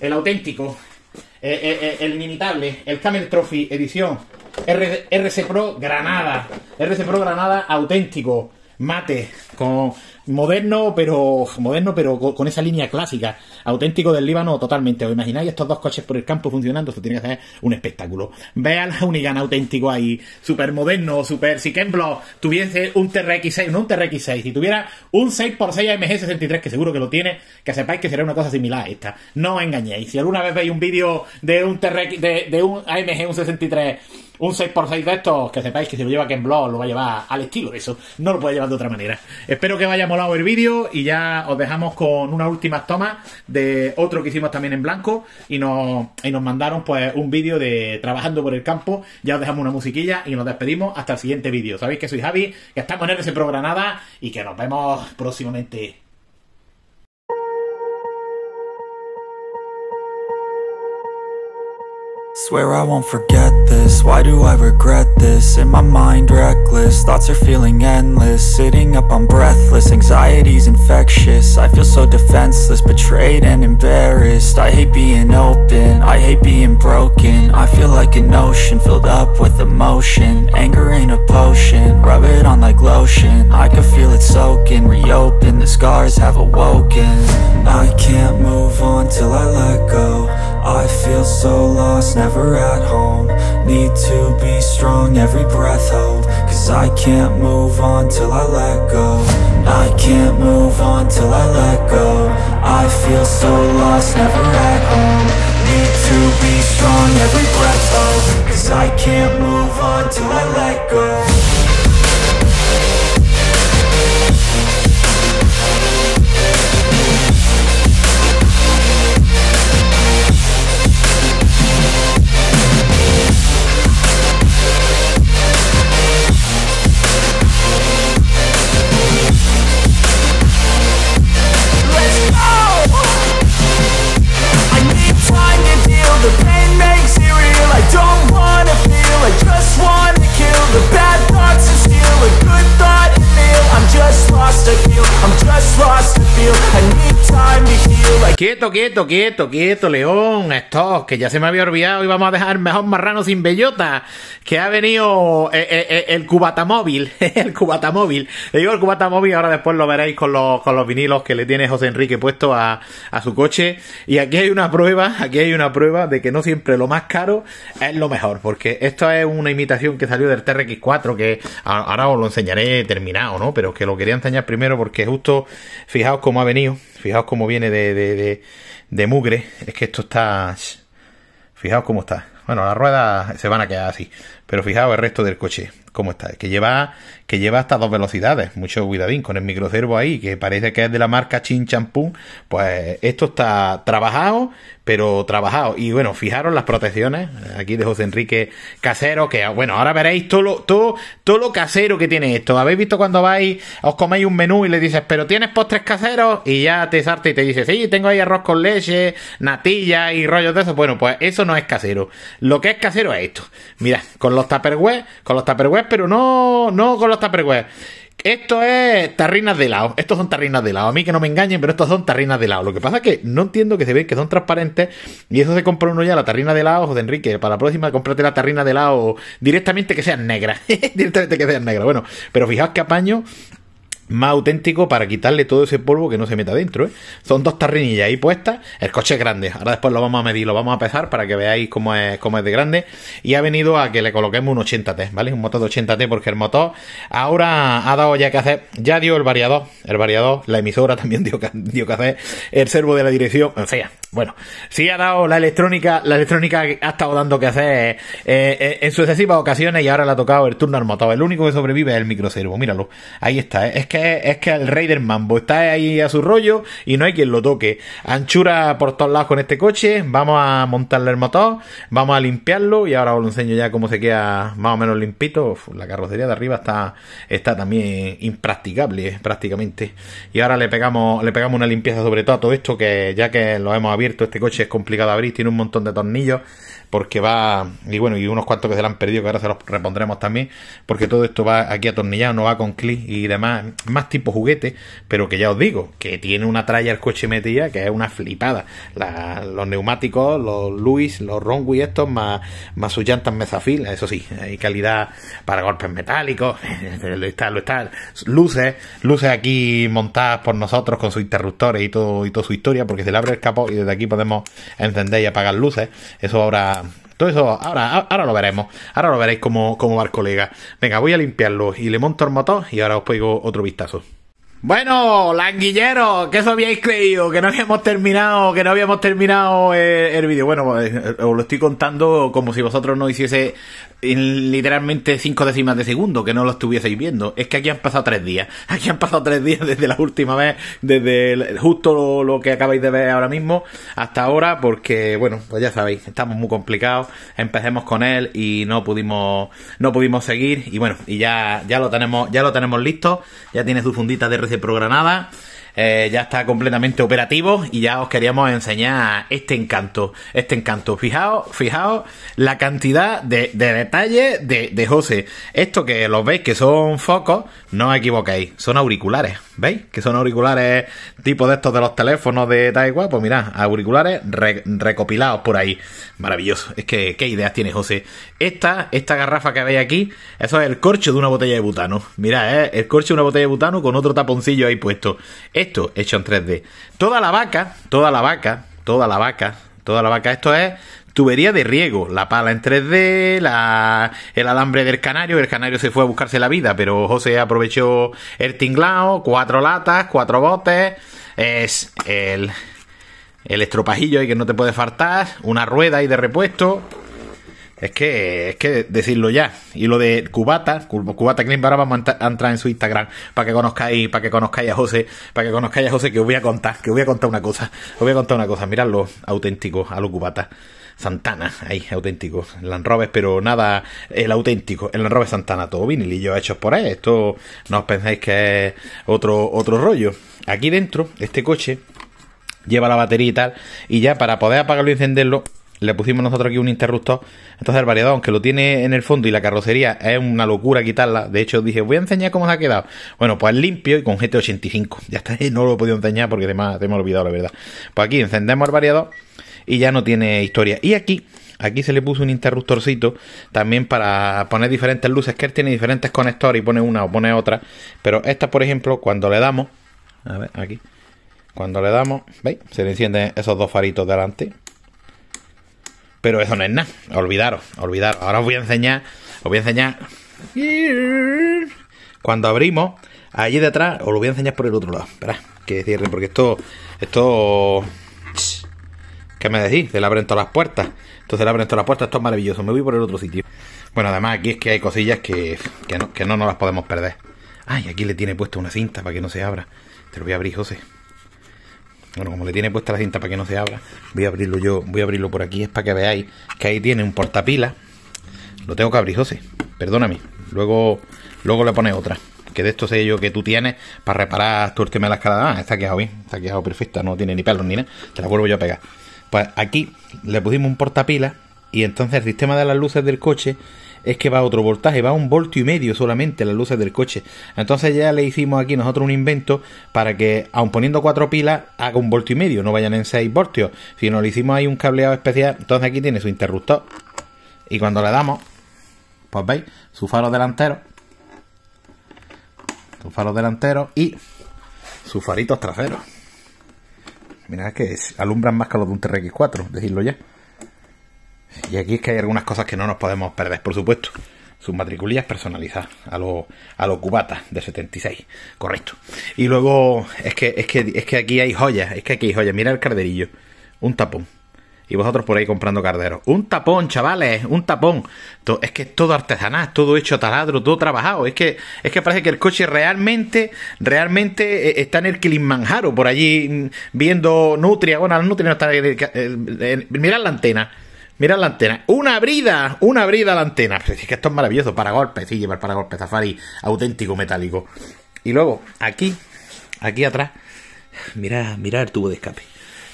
el auténtico, eh, eh, eh, el inimitable, el Camel Trophy edición, RC Pro Granada, RC Pro Granada auténtico, mate, con, moderno, pero moderno, pero con esa línea clásica, auténtico del Líbano totalmente. ¿Os imagináis estos dos coches por el campo funcionando? Esto tiene que ser un espectáculo. Vean la Unigan auténtico ahí, super moderno, super... Si Kemplo tuviese un TRX6, no un TRX6, si tuviera un 6x6 AMG 63, que seguro que lo tiene, que sepáis que será una cosa similar a esta. No os engañéis. Si alguna vez veis un vídeo de un TRX, de, de un AMG, un 63 un 6x6 de estos, que sepáis que si lo lleva Ken Block lo va a llevar al estilo de eso, no lo puede llevar de otra manera. Espero que os haya molado el vídeo y ya os dejamos con una última toma de otro que hicimos también en blanco y nos, nos mandaron pues un vídeo de trabajando por el campo, ya os dejamos una musiquilla y nos despedimos hasta el siguiente vídeo. Sabéis que soy Javi, que estamos en el Pro Granada y que nos vemos próximamente. Swear I won't forget this, why do I regret this? In my mind reckless, thoughts are feeling endless Sitting up, I'm breathless, anxiety's infectious I feel so defenseless, betrayed and embarrassed I hate being open, I hate being broken I feel like an ocean, filled up with emotion Anger ain't a potion, rub it on like lotion I can feel it soaking, reopen, the scars have awoken I can't move on till I let go I feel so lost, never at home Need to be strong, every breath hold Cause I can't move on till I let go I can't move on till I let go I feel so lost, never at home Need to be strong, every breath hold Cause I can't move on till I let go Quieto, quieto, quieto, quieto, León, esto, que ya se me había olvidado y vamos a dejar mejor marrano sin bellota, que ha venido eh, eh, eh, el, cubatamóvil, el cubatamóvil. Le digo el cubatamóvil, ahora después lo veréis con los, con los vinilos que le tiene José Enrique puesto a, a su coche. Y aquí hay una prueba, aquí hay una prueba de que no siempre lo más caro es lo mejor, porque esto es una imitación que salió del TRX4, que ahora os lo enseñaré terminado, ¿no? Pero que lo quería enseñar primero porque justo, fijaos cómo ha venido. Fijaos cómo viene de, de, de, mugre. Es que esto está... Fijaos cómo está. Bueno, las ruedas se van a quedar así. Pero fijaos el resto del coche, cómo está. Es que lleva que lleva hasta dos velocidades. Mucho cuidadín con el microcervo ahí, que parece que es de la marca Chin Champú. Pues esto está trabajado, pero trabajado. Y bueno, fijaros las protecciones eh, aquí de José Enrique Casero, que bueno, ahora veréis todo lo, todo, todo lo casero que tiene esto. ¿Habéis visto cuando vais, os coméis un menú y le dices, pero tienes postres caseros? Y ya te sarte y te dice, sí, tengo ahí arroz con leche, natilla y rollos de eso. Bueno, pues eso no es casero. Lo que es casero es esto. Mira, con los tupperware, con los tupperware, pero no, no con los esto es tarrinas de lado. Estos son tarrinas de lado. A mí que no me engañen, pero estos son tarrinas de lado. Lo que pasa es que no entiendo que se ve que son transparentes y eso se compra uno ya, la tarrina de lado, José Enrique. Para la próxima, cómprate la tarrina de lado directamente que sean negras. directamente que sean negras. Bueno, pero fijaos que apaño más auténtico para quitarle todo ese polvo que no se meta dentro. ¿eh? Son dos tarrinillas ahí puestas. El coche es grande. Ahora después lo vamos a medir, lo vamos a pesar para que veáis cómo es, cómo es de grande. Y ha venido a que le coloquemos un 80T, ¿vale? Un motor de 80T porque el motor ahora ha dado ya que hacer. Ya dio el variador. El variador, la emisora también dio que, dio que hacer. El servo de la dirección. o sea bueno, sí ha dado la electrónica, la electrónica ha estado dando que hacer eh, eh, en sucesivas ocasiones y ahora le ha tocado el turno al motor. El único que sobrevive es el microservo. Míralo. Ahí está. ¿eh? Es que es que el rey del mambo. Está ahí a su rollo y no hay quien lo toque. Anchura por todos lados con este coche. Vamos a montarle el motor. Vamos a limpiarlo. Y ahora os lo enseño ya cómo se queda más o menos limpito. la carrocería de arriba está, está también impracticable eh, prácticamente. Y ahora le pegamos, le pegamos una limpieza sobre todo a todo esto. Que ya que lo hemos abierto, este coche es complicado de abrir. Tiene un montón de tornillos porque va y bueno y unos cuantos que se lo han perdido que ahora se los repondremos también porque todo esto va aquí atornillado no va con clic y demás más tipo juguete, pero que ya os digo, que tiene una tralla el coche metida que es una flipada. los neumáticos, los Luis, los Ronwi estos, más, más sus llantas mesafil, eso sí, hay calidad para golpes metálicos, lo está, lo está, luces, luces aquí montadas por nosotros con sus interruptores y todo y toda su historia, porque se le abre el capó y desde aquí podemos encender y apagar luces. Eso ahora todo eso, ahora, ahora lo veremos. Ahora lo veréis como, como va el colega. Venga, voy a limpiarlo y le monto el motor y ahora os pego otro vistazo. Bueno, languilleros, que eso habíais creído? Que no habíamos terminado, que no habíamos terminado eh, el vídeo. Bueno, pues, eh, os lo estoy contando como si vosotros no hiciese en literalmente cinco décimas de segundo que no lo estuvieseis viendo. Es que aquí han pasado tres días. Aquí han pasado tres días desde la última vez, desde justo lo, que acabáis de ver ahora mismo hasta ahora, porque bueno, pues ya sabéis, estamos muy complicados. Empecemos con él y no pudimos, no pudimos seguir. Y bueno, y ya, ya lo tenemos, ya lo tenemos listo. Ya tiene su fundita de RC programada. Eh, ya está completamente operativo y ya os queríamos enseñar este encanto, este encanto. Fijaos, fijaos la cantidad de, detalles de, de José. Esto que los veis que son focos, no os equivoquéis, son auriculares. ¿Veis? Que son auriculares tipo de estos de los teléfonos de Taiwán Pues mirad, auriculares recopilados por ahí. Maravilloso. Es que, ¿qué ideas tiene José? Esta, esta garrafa que veis aquí, eso es el corcho de una botella de butano. Mirad, ¿eh? el corcho de una botella de butano con otro taponcillo ahí puesto. Esto hecho en 3D. Toda la vaca, toda la vaca, toda la vaca, toda la vaca. Esto es Tubería de riego, la pala en 3D, la, el alambre del canario, el canario se fue a buscarse la vida, pero José aprovechó el tinglao, cuatro latas, cuatro botes, es el, estropajillo ahí que no te puede faltar, una rueda ahí de repuesto, es que, es que decirlo ya. Y lo de Cubata, Cubata Clean, ahora vamos a entrar en su Instagram para que conozcáis, para que conozcáis a José, para que conozcáis a José, que os voy a contar, que os voy a contar una cosa, os voy a contar una cosa, mirad lo auténtico a lo Cubata. Santana, ahí, auténtico. Land Rover, pero nada, el auténtico, el Land Rover Santana, todo vinilillo hechos por ahí Esto no os pensáis que es otro, otro rollo. Aquí dentro, este coche lleva la batería y tal, y ya para poder apagarlo y encenderlo, le pusimos nosotros aquí un interruptor. Entonces el variador, aunque lo tiene en el fondo y la carrocería es una locura quitarla. De hecho, dije, voy a enseñar cómo se ha quedado. Bueno, pues limpio y con GT85. Ya está, no lo he podido enseñar porque además se me ha olvidado, la verdad. Pues aquí encendemos el variador y ya no tiene historia. Y aquí, aquí se le puso un interruptorcito también para poner diferentes luces, que él tiene diferentes conectores y pone una o pone otra. Pero esta, por ejemplo, cuando le damos, a ver, aquí, cuando le damos, ¿veis? Se le encienden esos dos faritos delante. Pero eso no es nada, olvidaros, olvidaros. Ahora os voy a enseñar, os voy a enseñar... Cuando abrimos, allí detrás, os lo voy a enseñar por el otro lado. Espera, que cierre, porque esto, esto me decís? Se le abren todas las puertas. Entonces le abren todas las puertas. Esto es maravilloso. Me voy por el otro sitio. Bueno, además aquí es que hay cosillas que, que no, no nos las podemos perder. Ay, aquí le tiene puesta una cinta para que no se abra. Te lo voy a abrir, José. Bueno, como le tiene puesta la cinta para que no se abra, voy a abrirlo yo, voy a abrirlo por aquí, es para que veáis que ahí tiene un portapila. Lo tengo que abrir, José. Perdóname. Luego, luego le pones otra. Que de estos yo que tú tienes para reparar tu última de la escalada. Ah, está quedado bien, está quedado perfecta, no tiene ni pelos ni nada. Te la vuelvo yo a pegar. Pues aquí le pusimos un portapilas y entonces el sistema de las luces del coche es que va a otro voltaje, va a un voltio y medio solamente las luces del coche. Entonces ya le hicimos aquí nosotros un invento para que, aun poniendo cuatro pilas, haga un voltio y medio, no vayan en seis voltios, Si no le hicimos ahí un cableado especial. Entonces aquí tiene su interruptor. Y cuando le damos, pues veis, su faro delantero, su faro delantero y sus faritos traseros. Mira que alumbran más que los de un TRX4, decirlo ya. Y aquí es que hay algunas cosas que no nos podemos perder, por supuesto. Sus matriculillas personalizadas a los a lo cubatas de 76, correcto. Y luego es que, es que, es que aquí hay joyas, es que aquí hay joyas. Mira el carderillo, un tapón y vosotros por ahí comprando carderos. Un tapón, chavales, un tapón. Es que es todo artesanal, todo hecho taladro, todo trabajado. Es que, es que parece que el coche realmente, realmente eh, está en el Kilimanjaro, por allí mm, viendo Nutria. Bueno, Mirad la antena. Mirad la antena. Una brida, una brida la antena. Es que esto es maravilloso. Para golpes, sí, llevar para golpes. Safari auténtico, metálico. Y luego, aquí, aquí atrás, mirad, mirad el tubo de escape.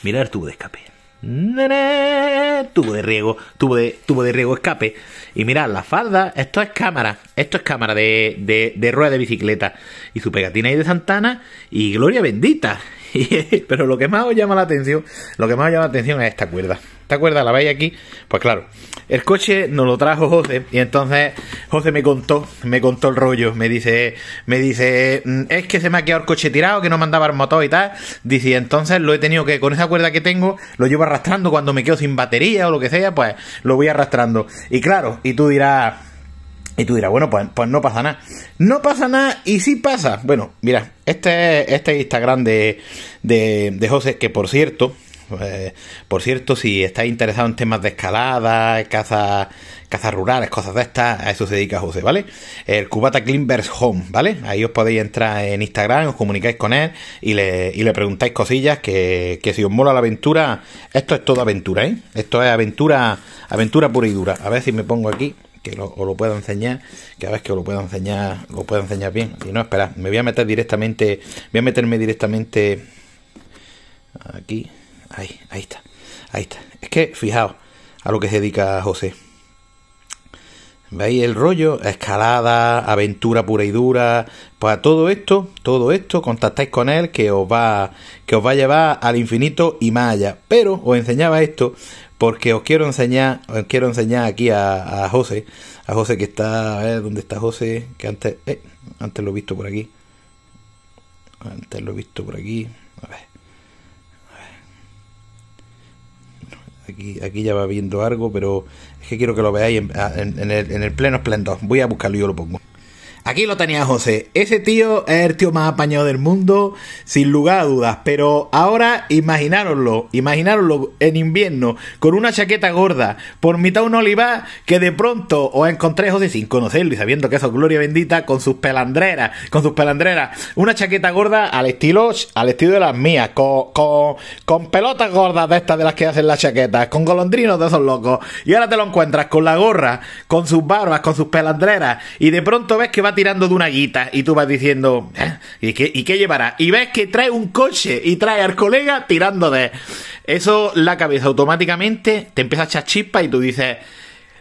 Mirad el tubo de escape Tubo de riego, tubo de, tubo de riego escape. Y mirad, la falda, esto es cámara, esto es cámara de, de, de rueda de bicicleta. Y su pegatina ahí de Santana y gloria bendita. Pero lo que más os llama la atención, lo que más os llama la atención es esta cuerda. ¿Esta cuerda la veis aquí? Pues claro, el coche nos lo trajo José y entonces José me contó, me contó el rollo, me dice, me dice, mm, es que se me ha quedado el coche tirado, que no mandaba el motor y tal. Dice, entonces lo he tenido que, con esa cuerda que tengo, lo llevo arrastrando cuando me quedo sin batería o lo que sea, pues lo voy arrastrando. Y claro, y tú dirás, y tú dirás, bueno, pues, pues, no pasa nada. No pasa nada y sí pasa. Bueno, mira, este, este Instagram de, de, José, que por cierto, eh, por cierto, si estáis interesados en temas de escalada, cazas caza rurales, cosas de estas, a eso se dedica José, ¿vale? El Cubata Climbers Home, ¿vale? Ahí os podéis entrar en Instagram, os comunicáis con él y le, y le preguntáis cosillas que, que, si os mola la aventura, esto es todo aventura, ¿eh? Esto es aventura, aventura pura y dura. A ver si me pongo aquí que lo, os lo pueda enseñar, que a ver que os lo pueda enseñar, lo pueda enseñar bien. y no, esperad, me voy a meter directamente, voy a meterme directamente aquí, ahí, ahí está, ahí está. Es que fijaos a lo que se dedica José. ¿Veis el rollo? Escalada, aventura pura y dura. para todo esto, todo esto, contactáis con él que os va, que os va a llevar al infinito y más allá. Pero os enseñaba esto porque os quiero enseñar, quiero enseñar aquí a, José, a José que está, a ver, ¿dónde está José? Que antes, eh, antes lo he visto por aquí, antes lo he visto por aquí, a ver, Aquí, aquí ya va viendo algo, pero es que quiero que lo veáis en, el, en el pleno esplendor. Voy a buscarlo y yo lo pongo. Aquí lo tenía José. Ese tío es el tío más apañado del mundo, sin lugar a dudas. Pero ahora imagináronlo, imagináronlo en invierno, con una chaqueta gorda, por mitad un olivar, que de pronto os encontré José sin conocerlo y sabiendo que eso es gloria bendita, con sus pelandreras, con sus pelandreras. Una chaqueta gorda al estilo, al estilo de las mías, con, con pelotas gordas de estas de las que hacen las chaquetas, con golondrinos de esos locos. Y ahora te lo encuentras con la gorra, con sus barbas, con sus pelandreras, y de pronto ves que va tirando de una guita y tú vas diciendo, eh, ¿y, qué, ¿y llevará? Y ves que trae un coche y trae al colega tirando de... Eso la cabeza automáticamente te empieza a echar chispa y tú dices,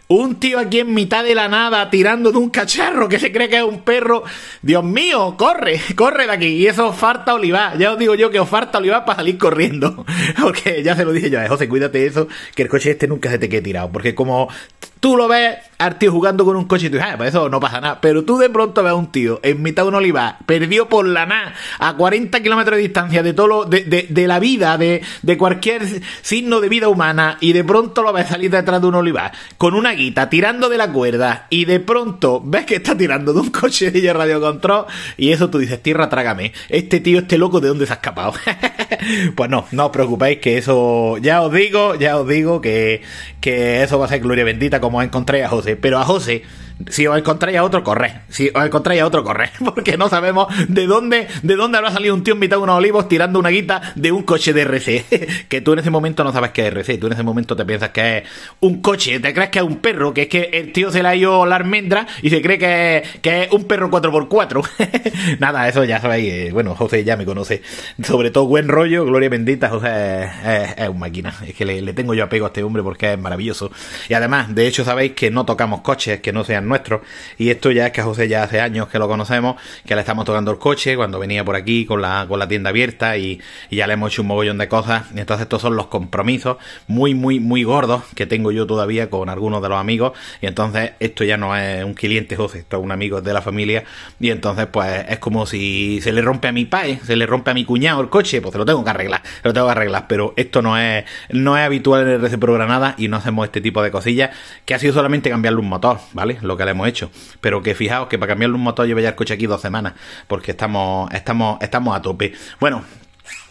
un tío aquí en mitad de la nada tirando de un cacharro que se cree que es un perro. Dios mío, corre, corre de aquí. Y eso os falta olivar. Ya os digo yo que os falta olivar para salir corriendo. Porque ya se lo dije yo, José, cuídate eso, que el coche este nunca se te quede tirado. Porque como Tú lo ves al tío jugando con un coche y tú dices, ah, para pues eso no pasa nada. Pero tú de pronto ves a un tío en mitad de un olivar, Perdió por la nada, a 40 kilómetros de distancia de todo lo, de, de, de, la vida, de, de cualquier signo de vida humana, y de pronto lo ves salir detrás de un olivar, con una guita, tirando de la cuerda, y de pronto ves que está tirando de un coche de radio control, y eso tú dices, tierra, trágame. Este tío, este loco, ¿de dónde se ha escapado? pues no, no os preocupéis que eso, ya os digo, ya os digo que que eso va a ser gloria bendita como encontré a José. Pero a José si os encontráis a otro, corre Si os encontráis a otro, corre Porque no sabemos de dónde, de dónde habrá salido un tío en mitad de unos olivos tirando una guita de un coche de RC. que tú en ese momento no sabes qué es RC. Tú en ese momento te piensas que es un coche. Te crees que es un perro. Que es que el tío se le ha ido la almendra y se cree que es, un perro 4x4. Nada, eso ya sabéis. Eh, bueno, José ya me conoce. Sobre todo buen rollo. Gloria bendita. José es, un máquina. Es que le, le tengo yo apego a este hombre porque es maravilloso. Y además, de hecho, sabéis que no tocamos coches que no sean y esto ya es que a José ya hace años que lo conocemos, que le estamos tocando el coche cuando venía por aquí con la, con la tienda abierta y, ya le hemos hecho un mogollón de cosas. Y entonces estos son los compromisos muy, muy, muy gordos que tengo yo todavía con algunos de los amigos. Y entonces esto ya no es un cliente, José, esto es un amigo de la familia. Y entonces pues es como si se le rompe a mi padre, se le rompe a mi cuñado el coche, pues se lo tengo que arreglar, lo tengo que arreglar. Pero esto no es, no es habitual en el RC Pro y no hacemos este tipo de cosillas que ha sido solamente cambiarle un motor, ¿vale? que le hemos hecho. Pero que fijaos que para cambiarle un motor yo voy a el coche aquí dos semanas, porque estamos, estamos, estamos a tope. Bueno,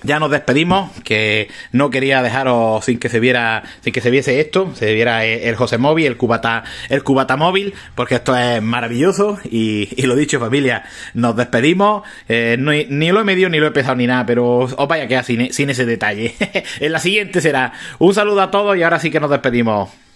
ya nos despedimos, que no quería dejaros sin que se viera, sin que se viese esto, se viera el, José Móvil, el cubata, el cubata móvil, porque esto es maravilloso y, lo dicho familia, nos despedimos, eh, ni lo he medido ni lo he pesado ni nada, pero os vaya a quedar sin ese detalle. en la siguiente será un saludo a todos y ahora sí que nos despedimos.